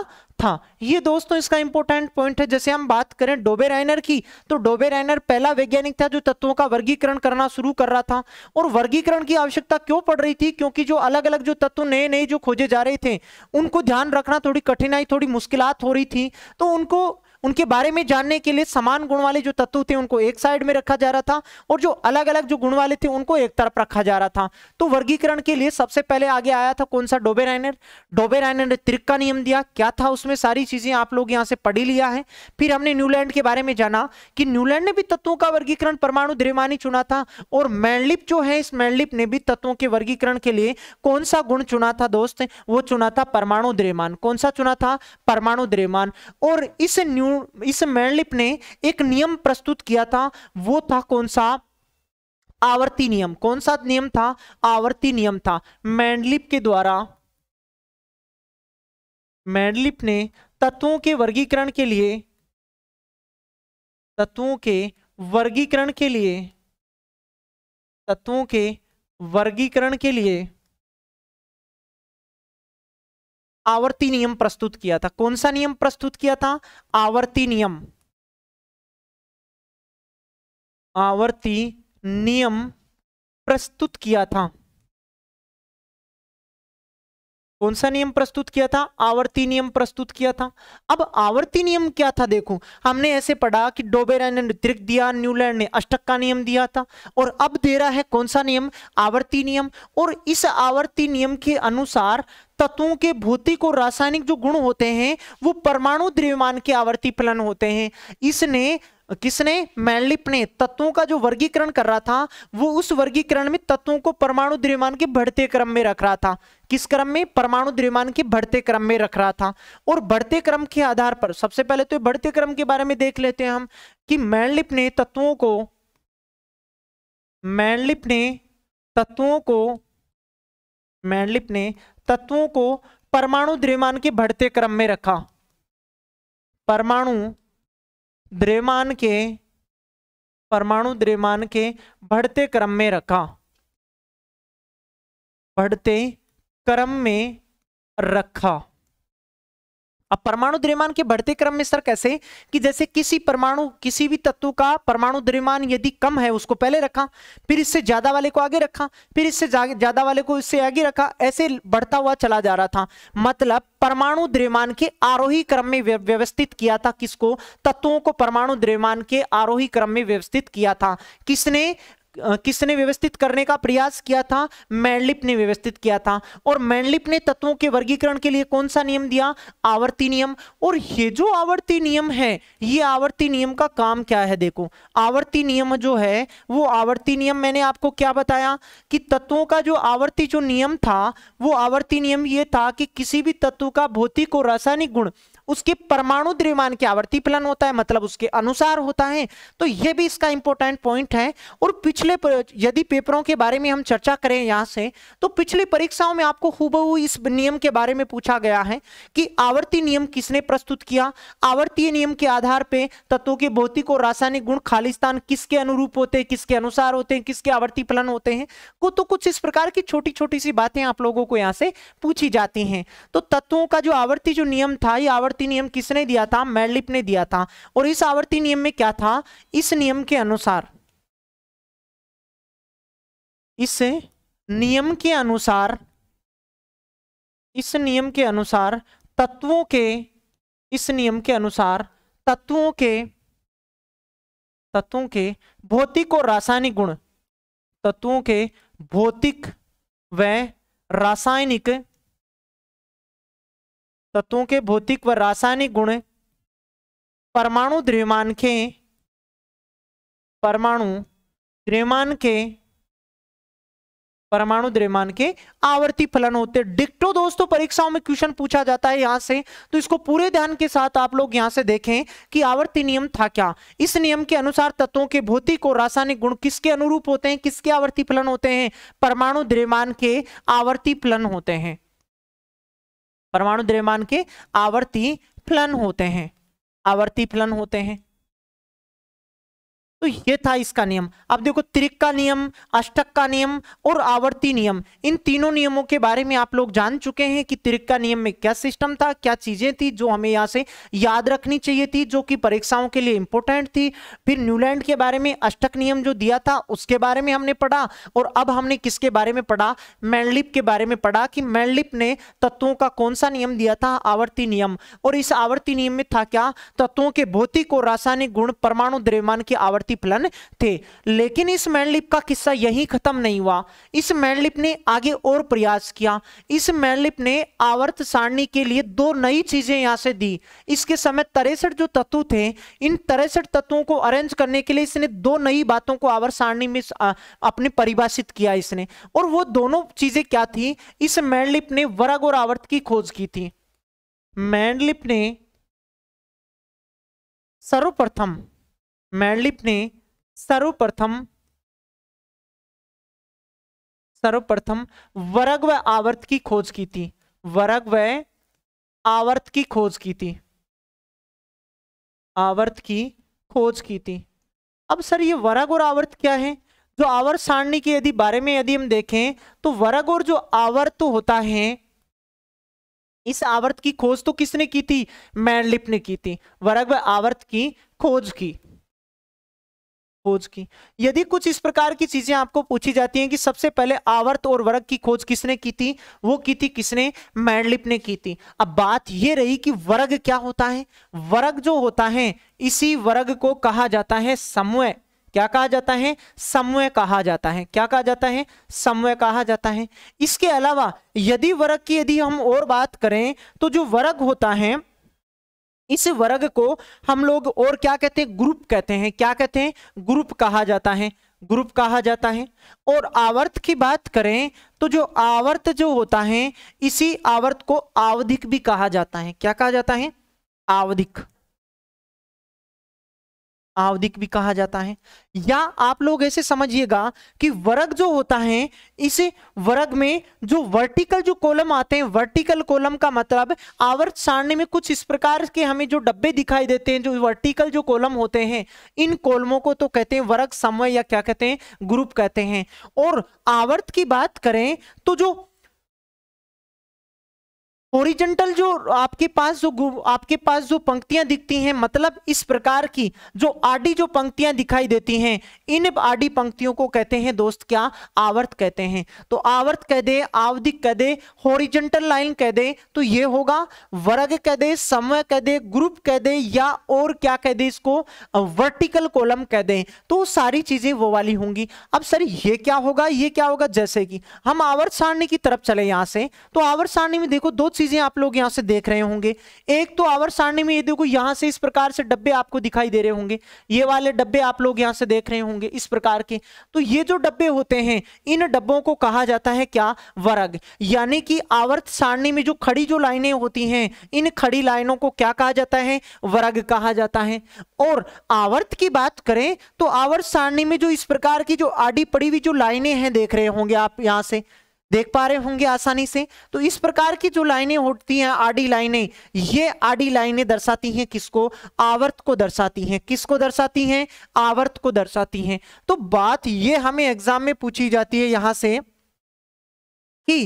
था ये दोस्तों इसका इंपॉर्टेंट पॉइंट है जैसे हम बात करें डोबे राइनर की तो डोबे राइनर पहला वैज्ञानिक था जो तत्वों का वर्गीकरण करना शुरू कर रहा था और वर्गीकरण की आवश्यकता क्यों पड़ रही थी क्योंकि जो अलग अलग जो तत्व नए नए जो खोजे जा रहे थे उनको ध्यान रखना थोड़ी कठिनाई थोड़ी मुश्किल हो रही थी तो उनको उनके बारे में जानने के लिए समान गुण वाले जो तत्व थे उनको एक साइड में रखा जा रहा था और जो अलग अलग जो गुण वाले थे उनको एक तरफ रखा जा रहा था तो वर्गीकरण के लिए सबसे पहले आगे आया था कौन सा डोबे राइनर डोबे राइनर ने त्रिक का नियम दिया क्या था उसमें सारी चीजें आप लोग यहाँ से पढ़ी लिया है फिर हमने न्यूलैंड के बारे में जाना कि न्यूलैंड ने भी तत्वों का वर्गीकरण परमाणु द्रिमानी चुना था और मैंडलिप जो है इस मैंडलिप ने भी तत्वों के वर्गीकरण के लिए कौन सा गुण चुना था दोस्त वो चुना था परमाणु द्रेमान कौन सा चुना था परमाणु द्रेमान और इस न्यू इस मैंडलिप ने एक नियम प्रस्तुत किया था वो था कौन सा आवर्ती नियम कौन सा नियम था आवर्ती नियम था मैंडलिप के द्वारा मैंडलिप ने तत्वों के वर्गीकरण के लिए तत्वों के वर्गीकरण के लिए तत्वों के वर्गीकरण के लिए आवर्ती नियम प्रस्तुत किया था कौन सा नियम प्रस्तुत किया था आवर्ती नियम आवर्ती नियम प्रस्तुत किया था कौन सा नियम प्रस्तुत किया था आवर्ती नियम प्रस्तुत किया था अब आवर्ती नियम क्या था देखो हमने ऐसे पढ़ा कि डोबेरा ने नृत्य दिया न्यूलैंड ने अष्टक का नियम दिया था और अब दे रहा है कौन सा नियम आवर्ती नियम और इस आवर्ती नियम के अनुसार तत्वों के भौतिक और रासायनिक जो गुण होते हैं वो परमाणु द्रव्यमान के आवर्ती फलन होते हैं इसने किसने मैनलिप ने तत्वों का जो वर्गीकरण कर रहा था वो उस वर्गीकरण में तत्वों को परमाणु द्रव्यमान के बढ़ते क्रम में रख रहा था किस क्रम में परमाणु द्रव्यमान के बढ़ते क्रम में रख रहा था और बढ़ते क्रम के आधार पर सबसे पहले तो बढ़ते क्रम के बारे में देख लेते हैं हम कि मैनलिप ने तत्वों को मैनलिप ने तत्वों को मैनलिप ने तत्वों को परमाणु द्रव्यमान के बढ़ते क्रम में रखा परमाणु द्रव्यमान के परमाणु द्रव्यमान के बढ़ते क्रम में रखा बढ़ते क्रम में रखा अब परमाणु द्रव्यमान के बढ़ते क्रम में सर कैसे कि जैसे किसी परमाणु किसी भी तत्व का परमाणु द्रव्यमान यदि कम है उसको पहले रखा फिर इससे ज्यादा वाले को आगे रखा फिर इससे ज्यादा वाले को इससे आगे रखा ऐसे बढ़ता हुआ चला जा रहा था मतलब परमाणु द्रव्यमान के आरोही क्रम में व्यवस्थित किया था किसको तत्वों को परमाणु द्रव्यमान के आरोही क्रम में व्यवस्थित किया था किसने किसने व्यवस्थित करने का प्रयास किया था मैंडलिप ने व्यवस्थित किया था और मैंडलिप ने तत्वों के वर्गीकरण के लिए कौन सा नियम दिया आवर्ती नियम और ये जो आवर्ती नियम है ये आवर्ती नियम का काम क्या है देखो आवर्ती नियम जो है वो आवर्ती नियम मैंने आपको क्या बताया कि तत्वों का जो आवर्ती जो नियम था वो आवर्ती नियम ये था कि किसी भी तत्व का भौतिक और रासायनिक गुण उसके परमाणु द्रव्यमान के आवर्ती फलन होता है मतलब उसके अनुसार होता है तो यह भी इसका इंपॉर्टेंट पॉइंट है और पिछले पिछले यदि पेपरों के बारे में हम चर्चा करें यहाँ से तो पिछले परीक्षाओं में आपको हूबहू इस नियम के बारे में पूछा गया है कि आवर्ती नियम किसने प्रस्तुत किया आवर्तीय नियम के आधार पर तत्वों के भौतिक और रासायनिक गुण खालिस्तान किसके अनुरूप होते हैं किसके अनुसार होते हैं किसके आवर्ती फलन होते हैं को तो कुछ इस प्रकार की छोटी छोटी सी बातें आप लोगों को यहाँ से पूछी जाती हैं तो तत्वों का जो आवर्ती जो नियम था ये आवर्ती नियम किसने दिया था मैडलिप ने दिया था और इस आवर्ती नियम में क्या था इस नियम के अनुसार इस नियम के अनुसार इस नियम के अनुसार तत्वों के इस नियम के अनुसार तत्वों के तत्वों के भौतिक और रासायनिक गुण तत्वों के भौतिक व रासायनिक तत्वों के भौतिक व रासायनिक गुण परमाणु द्रव्यमान के परमाणु द्रव्यमान के परमाणु द्रव्यमान के आवर्ती फलन होते हैं डिक्टो दोस्तों परीक्षाओं में क्वेश्चन पूछा जाता है यहां से तो इसको पूरे ध्यान के साथ आप लोग यहां से देखें कि आवर्ती नियम था क्या इस नियम के अनुसार तत्वों के भौतिक और रासायनिक गुण किसके अनुरूप होते हैं किसके आवर्ती फलन होते हैं परमाणु द्रव्यमान के आवर्ती फलन होते हैं परमाणु द्रव्यमान के आवर्ती फलन होते हैं आवर्ती फलन होते हैं तो ये था इसका नियम अब देखो त्रिक का नियम अष्टक का नियम और आवर्ती नियम इन तीनों नियमों के बारे में आप लोग जान चुके हैं कि त्रिक का नियम में क्या सिस्टम था क्या चीजें थी जो हमें यहाँ से याद रखनी चाहिए थी जो कि परीक्षाओं के लिए इंपॉर्टेंट थी फिर न्यूलैंड के बारे में अष्टक नियम जो दिया था उसके बारे में हमने पढ़ा और अब हमने किसके बारे में पढ़ा मैनलिप के बारे में पढ़ा कि मैनलिप ने तत्वों का कौन सा नियम दिया था आवर्ती नियम और इस आवर्ती नियम में था क्या तत्वों के भौतिक और रासायनिक गुण परमाणु द्रव्यमान की आवर्ती प्रतिफलन थे लेकिन इस मैनलिप का किस्सा यही खत्म नहीं हुआ इस मैनलिप ने आगे और प्रयास किया इस मैनलिप ने आवर्त सारणी के लिए दो नई चीजें यहां से दी इसके समय तिरसठ जो तत्व थे इन तिरसठ तत्वों को अरेंज करने के लिए इसने दो नई बातों को आवर्त सारणी में अपने परिभाषित किया इसने और वो दोनों चीजें क्या थी इस मैनलिप ने वर्ग और आवर्त की खोज की थी मैनलिप ने सर्वप्रथम मैडलिप ने सर्वप्रथम सर्वप्रथम वर्ग व आवर्त की खोज की थी वर्ग व आवर्त की खोज की थी आवर्त की खोज की थी अब सर ये वर्ग और आवर्त क्या है जो आवर्त सारणी के यदि बारे में यदि हम देखें तो वर्ग और जो आवर्त तो होता है इस आवर्त की खोज तो किसने की थी मैनलिप ने की थी वर्ग व आवर्त की खोज की खोज की यदि कुछ इस प्रकार की चीजें आपको पूछी जाती हैं कि सबसे पहले आवर्त और वर्ग की खोज किसने की थी वो की थी किसने मैडलिप ने की थी अब बात ये रही कि वर्ग क्या होता है वर्ग जो होता है इसी वर्ग को कहा जाता है समूह क्या कहा जाता है समूह कहा जाता है क्या कहा जाता है समूह कहा जाता है इसके अलावा यदि वर्ग की यदि हम और बात करें तो जो वर्ग होता है इस वर्ग को हम लोग और क्या कहते हैं ग्रुप कहते हैं क्या कहते हैं ग्रुप कहा जाता है ग्रुप कहा जाता है और आवर्त की बात करें तो जो आवर्त जो होता है इसी आवर्त को आवधिक भी कहा जाता है क्या कहा जाता है आवधिक आवधिक भी कहा जाता है या आप लोग ऐसे समझिएगा कि वर्ग जो होता है इस वर्ग में जो वर्टिकल जो कॉलम आते हैं वर्टिकल कॉलम का मतलब आवर्त सारणी में कुछ इस प्रकार के हमें जो डब्बे दिखाई देते हैं जो वर्टिकल जो कॉलम होते हैं इन कॉलमों को तो कहते हैं वर्ग समय या क्या कहते हैं ग्रुप कहते हैं और आवर्त की बात करें तो जो ओरिजेंटल जो आपके पास जो आपके पास जो पंक्तियां दिखती हैं मतलब इस प्रकार की जो आडी जो पंक्तियां दिखाई देती हैं इन आडी पंक्तियों को कहते हैं दोस्त क्या आवर्त कहते हैं तो आवर्त कह दे आवधिक कह दे होरिजेंटल लाइन कह दे तो ये होगा वर्ग कह दे समय कह दे ग्रुप कह दे या और क्या कह दे इसको वर्टिकल कॉलम कह दे तो सारी चीजें वो वाली होंगी अब सर ये क्या होगा ये क्या होगा जैसे कि हम आवर्त सारणी की तरफ चले यहां से तो आवर्त सारणी में देखो दो चीज चीजें आप लोग यहां से देख रहे होंगे एक तो आवर सारणी में ये देखो यहां से इस प्रकार से डब्बे आपको दिखाई दे रहे होंगे ये वाले डब्बे आप लोग यहां से देख रहे होंगे इस प्रकार के तो ये जो डब्बे होते हैं इन डब्बों को कहा जाता है क्या वर्ग यानी कि आवर्त सारणी में जो खड़ी जो लाइनें होती हैं इन खड़ी लाइनों को क्या कहा जाता है वर्ग कहा जाता है और आवर्त की बात करें तो आवर्त सारणी में जो इस प्रकार की जो आडी पड़ी हुई जो लाइनें हैं देख रहे होंगे आप यहां से देख पा रहे होंगे आसानी से तो इस प्रकार की जो लाइनें होती हैं आडी लाइनें ये आडी लाइनें दर्शाती हैं किसको आवर्त को दर्शाती हैं किसको दर्शाती हैं आवर्त को दर्शाती हैं तो बात ये हमें एग्जाम में पूछी जाती है यहां से कि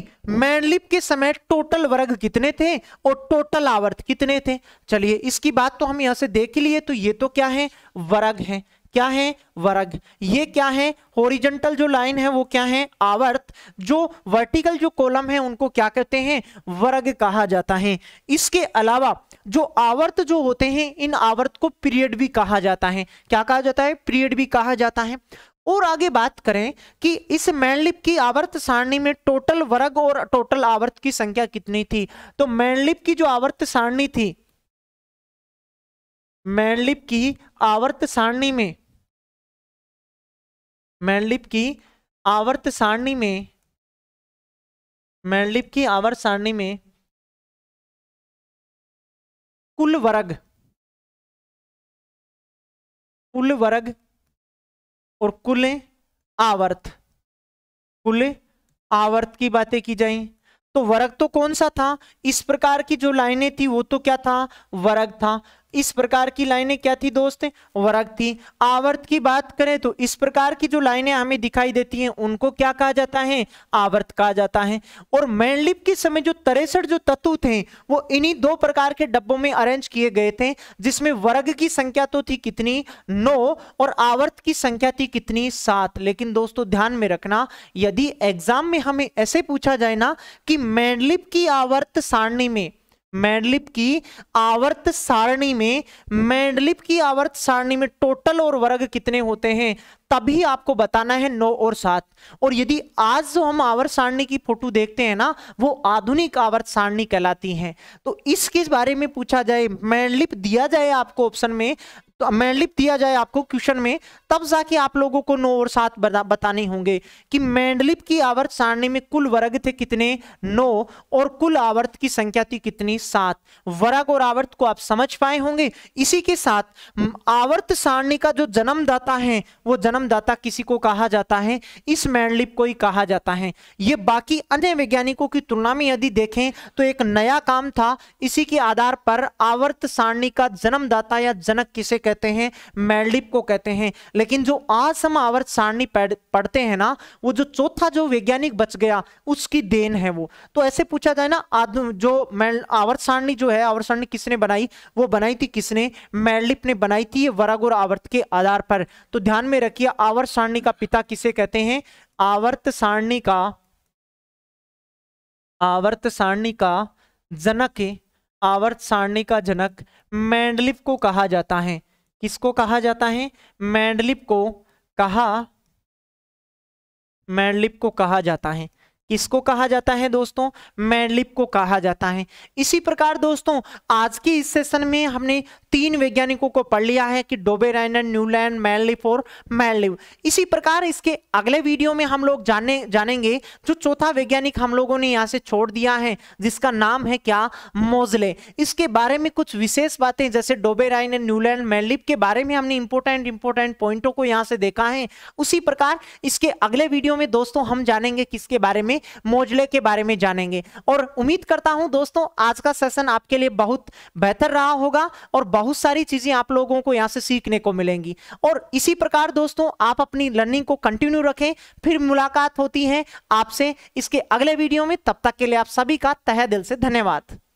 मैनलिप के समय टोटल वर्ग कितने थे और टोटल आवर्त कितने थे चलिए इसकी बात तो हम यहां से देख लिए तो ये तो क्या है वर्ग है क्या है वर्ग ये क्या है होरिजेंटल जो लाइन है वो क्या है आवर्त जो वर्टिकल जो कॉलम है उनको क्या कहते हैं वर्ग कहा जाता है इसके अलावा जो आवर्त जो होते हैं इन आवर्त को पीरियड भी कहा जाता है क्या कहा जाता है पीरियड भी कहा जाता है और आगे बात करें कि इस मैनलिप की आवर्त सारणी में टोटल वर्ग और टोटल आवर्त की संख्या कितनी थी तो मैनलिप की जो आवर्त सारणी थी मैनलिप की आवर्त सारणी में मैनलिप की आवर्त सारणी में मैनलिप की आवर्त सारणी में कुल वर्ग कुल वर्ग और कुल आवर्त कुल आवर्त की बातें की जाए तो वर्ग तो कौन सा था इस प्रकार की जो लाइनें थी वो तो क्या था वर्ग था इस प्रकार की लाइनें क्या थी दोस्त वर्ग थी आवर्त की बात करें तो इस प्रकार की जो लाइनें हमें दिखाई देती हैं उनको क्या कहा जाता है आवर्त कहा जाता है और मैंडलिप के समय जो तिरसठ जो तत्व थे वो इन्हीं दो प्रकार के डब्बों में अरेंज किए गए थे जिसमें वर्ग की संख्या तो थी कितनी नौ और आवर्त की संख्या थी कितनी सात लेकिन दोस्तों ध्यान में रखना यदि एग्जाम में हमें ऐसे पूछा जाए ना कि मैंडलिप की आवर्त सारणी में मैंडलिप की आवर्त सारणी में मैंडलिप की आवर्त सारणी में टोटल और वर्ग कितने होते हैं तभी आपको बताना है नौ और सात और यदि आज जो हम आवर्त सारणी की फोटो देखते हैं ना वो आधुनिक आवर्त सारणी कहलाती हैं तो इसके बारे में पूछा जाए मैंडलिप दिया जाए आपको ऑप्शन में तो मेंडलिप दिया जाए आपको क्वेश्चन में तब जाके आप लोगों को नौ और सात बताने होंगे कि मेंडलिप की आवर्त सारणी में कुल वर्ग थे कितने नौ और कुल आवर्त की संख्या थी कितनी सात वर्ग और आवर्त को आप समझ पाए होंगे इसी के साथ आवर्त सारणी का जो जन्मदाता है वो जन्मदाता किसी को कहा जाता है इस मेंडलिप को ही कहा जाता है ये बाकी अन्य वैज्ञानिकों की तुलना में यदि देखें तो एक नया काम था इसी के आधार पर आवर्त सारणी का जन्मदाता या जनक किसे कहते हैं मेलडिप को कहते हैं लेकिन जो आज हम आवर्त सारणी पढ़ते हैं ना वो जो चौथा जो वैज्ञानिक बच गया उसकी देन है वो तो ऐसे पूछा जाए ना जो आवर्त सारणी जो है आवर्त सारणी किसने बनाई वो बनाई थी किसने मेलडिप ने बनाई थी वराग और आवर्त के आधार पर तो ध्यान में रखिए आवर्त सारणी का पिता किसे कहते हैं आवर्त सारणी का आवर्त सारणी का जनक आवर्त सारणी का जनक मेंडलिफ को कहा जाता है किसको कहा जाता है मैंडलिप को कहा मैंडलिप को कहा जाता है किसको कहा जाता है दोस्तों मैडलिप को कहा जाता है इसी प्रकार दोस्तों आज की इस सेशन में हमने तीन वैज्ञानिकों को पढ़ लिया है कि डोबे रायनन न्यूलैंड मैडलिप और मैनलिप इसी प्रकार इसके अगले वीडियो में हम लोग जाने जानेंगे जो चौथा वैज्ञानिक हम लोगों ने यहाँ से छोड़ दिया है जिसका नाम है क्या मोजले इसके बारे में कुछ विशेष बातें जैसे डोबे रायनन न्यूलैंड मैडलिप के बारे में हमने इंपोर्टेंट इंपोर्टेंट पॉइंटों को यहाँ से देखा है उसी प्रकार इसके अगले वीडियो में दोस्तों हम जानेंगे किसके बारे में में मोजले के बारे में जानेंगे और उम्मीद करता हूं दोस्तों आज का सेशन आपके लिए बहुत बेहतर रहा होगा और बहुत सारी चीजें आप लोगों को यहां से सीखने को मिलेंगी और इसी प्रकार दोस्तों आप अपनी लर्निंग को कंटिन्यू रखें फिर मुलाकात होती है आपसे इसके अगले वीडियो में तब तक के लिए आप सभी का तह दिल से धन्यवाद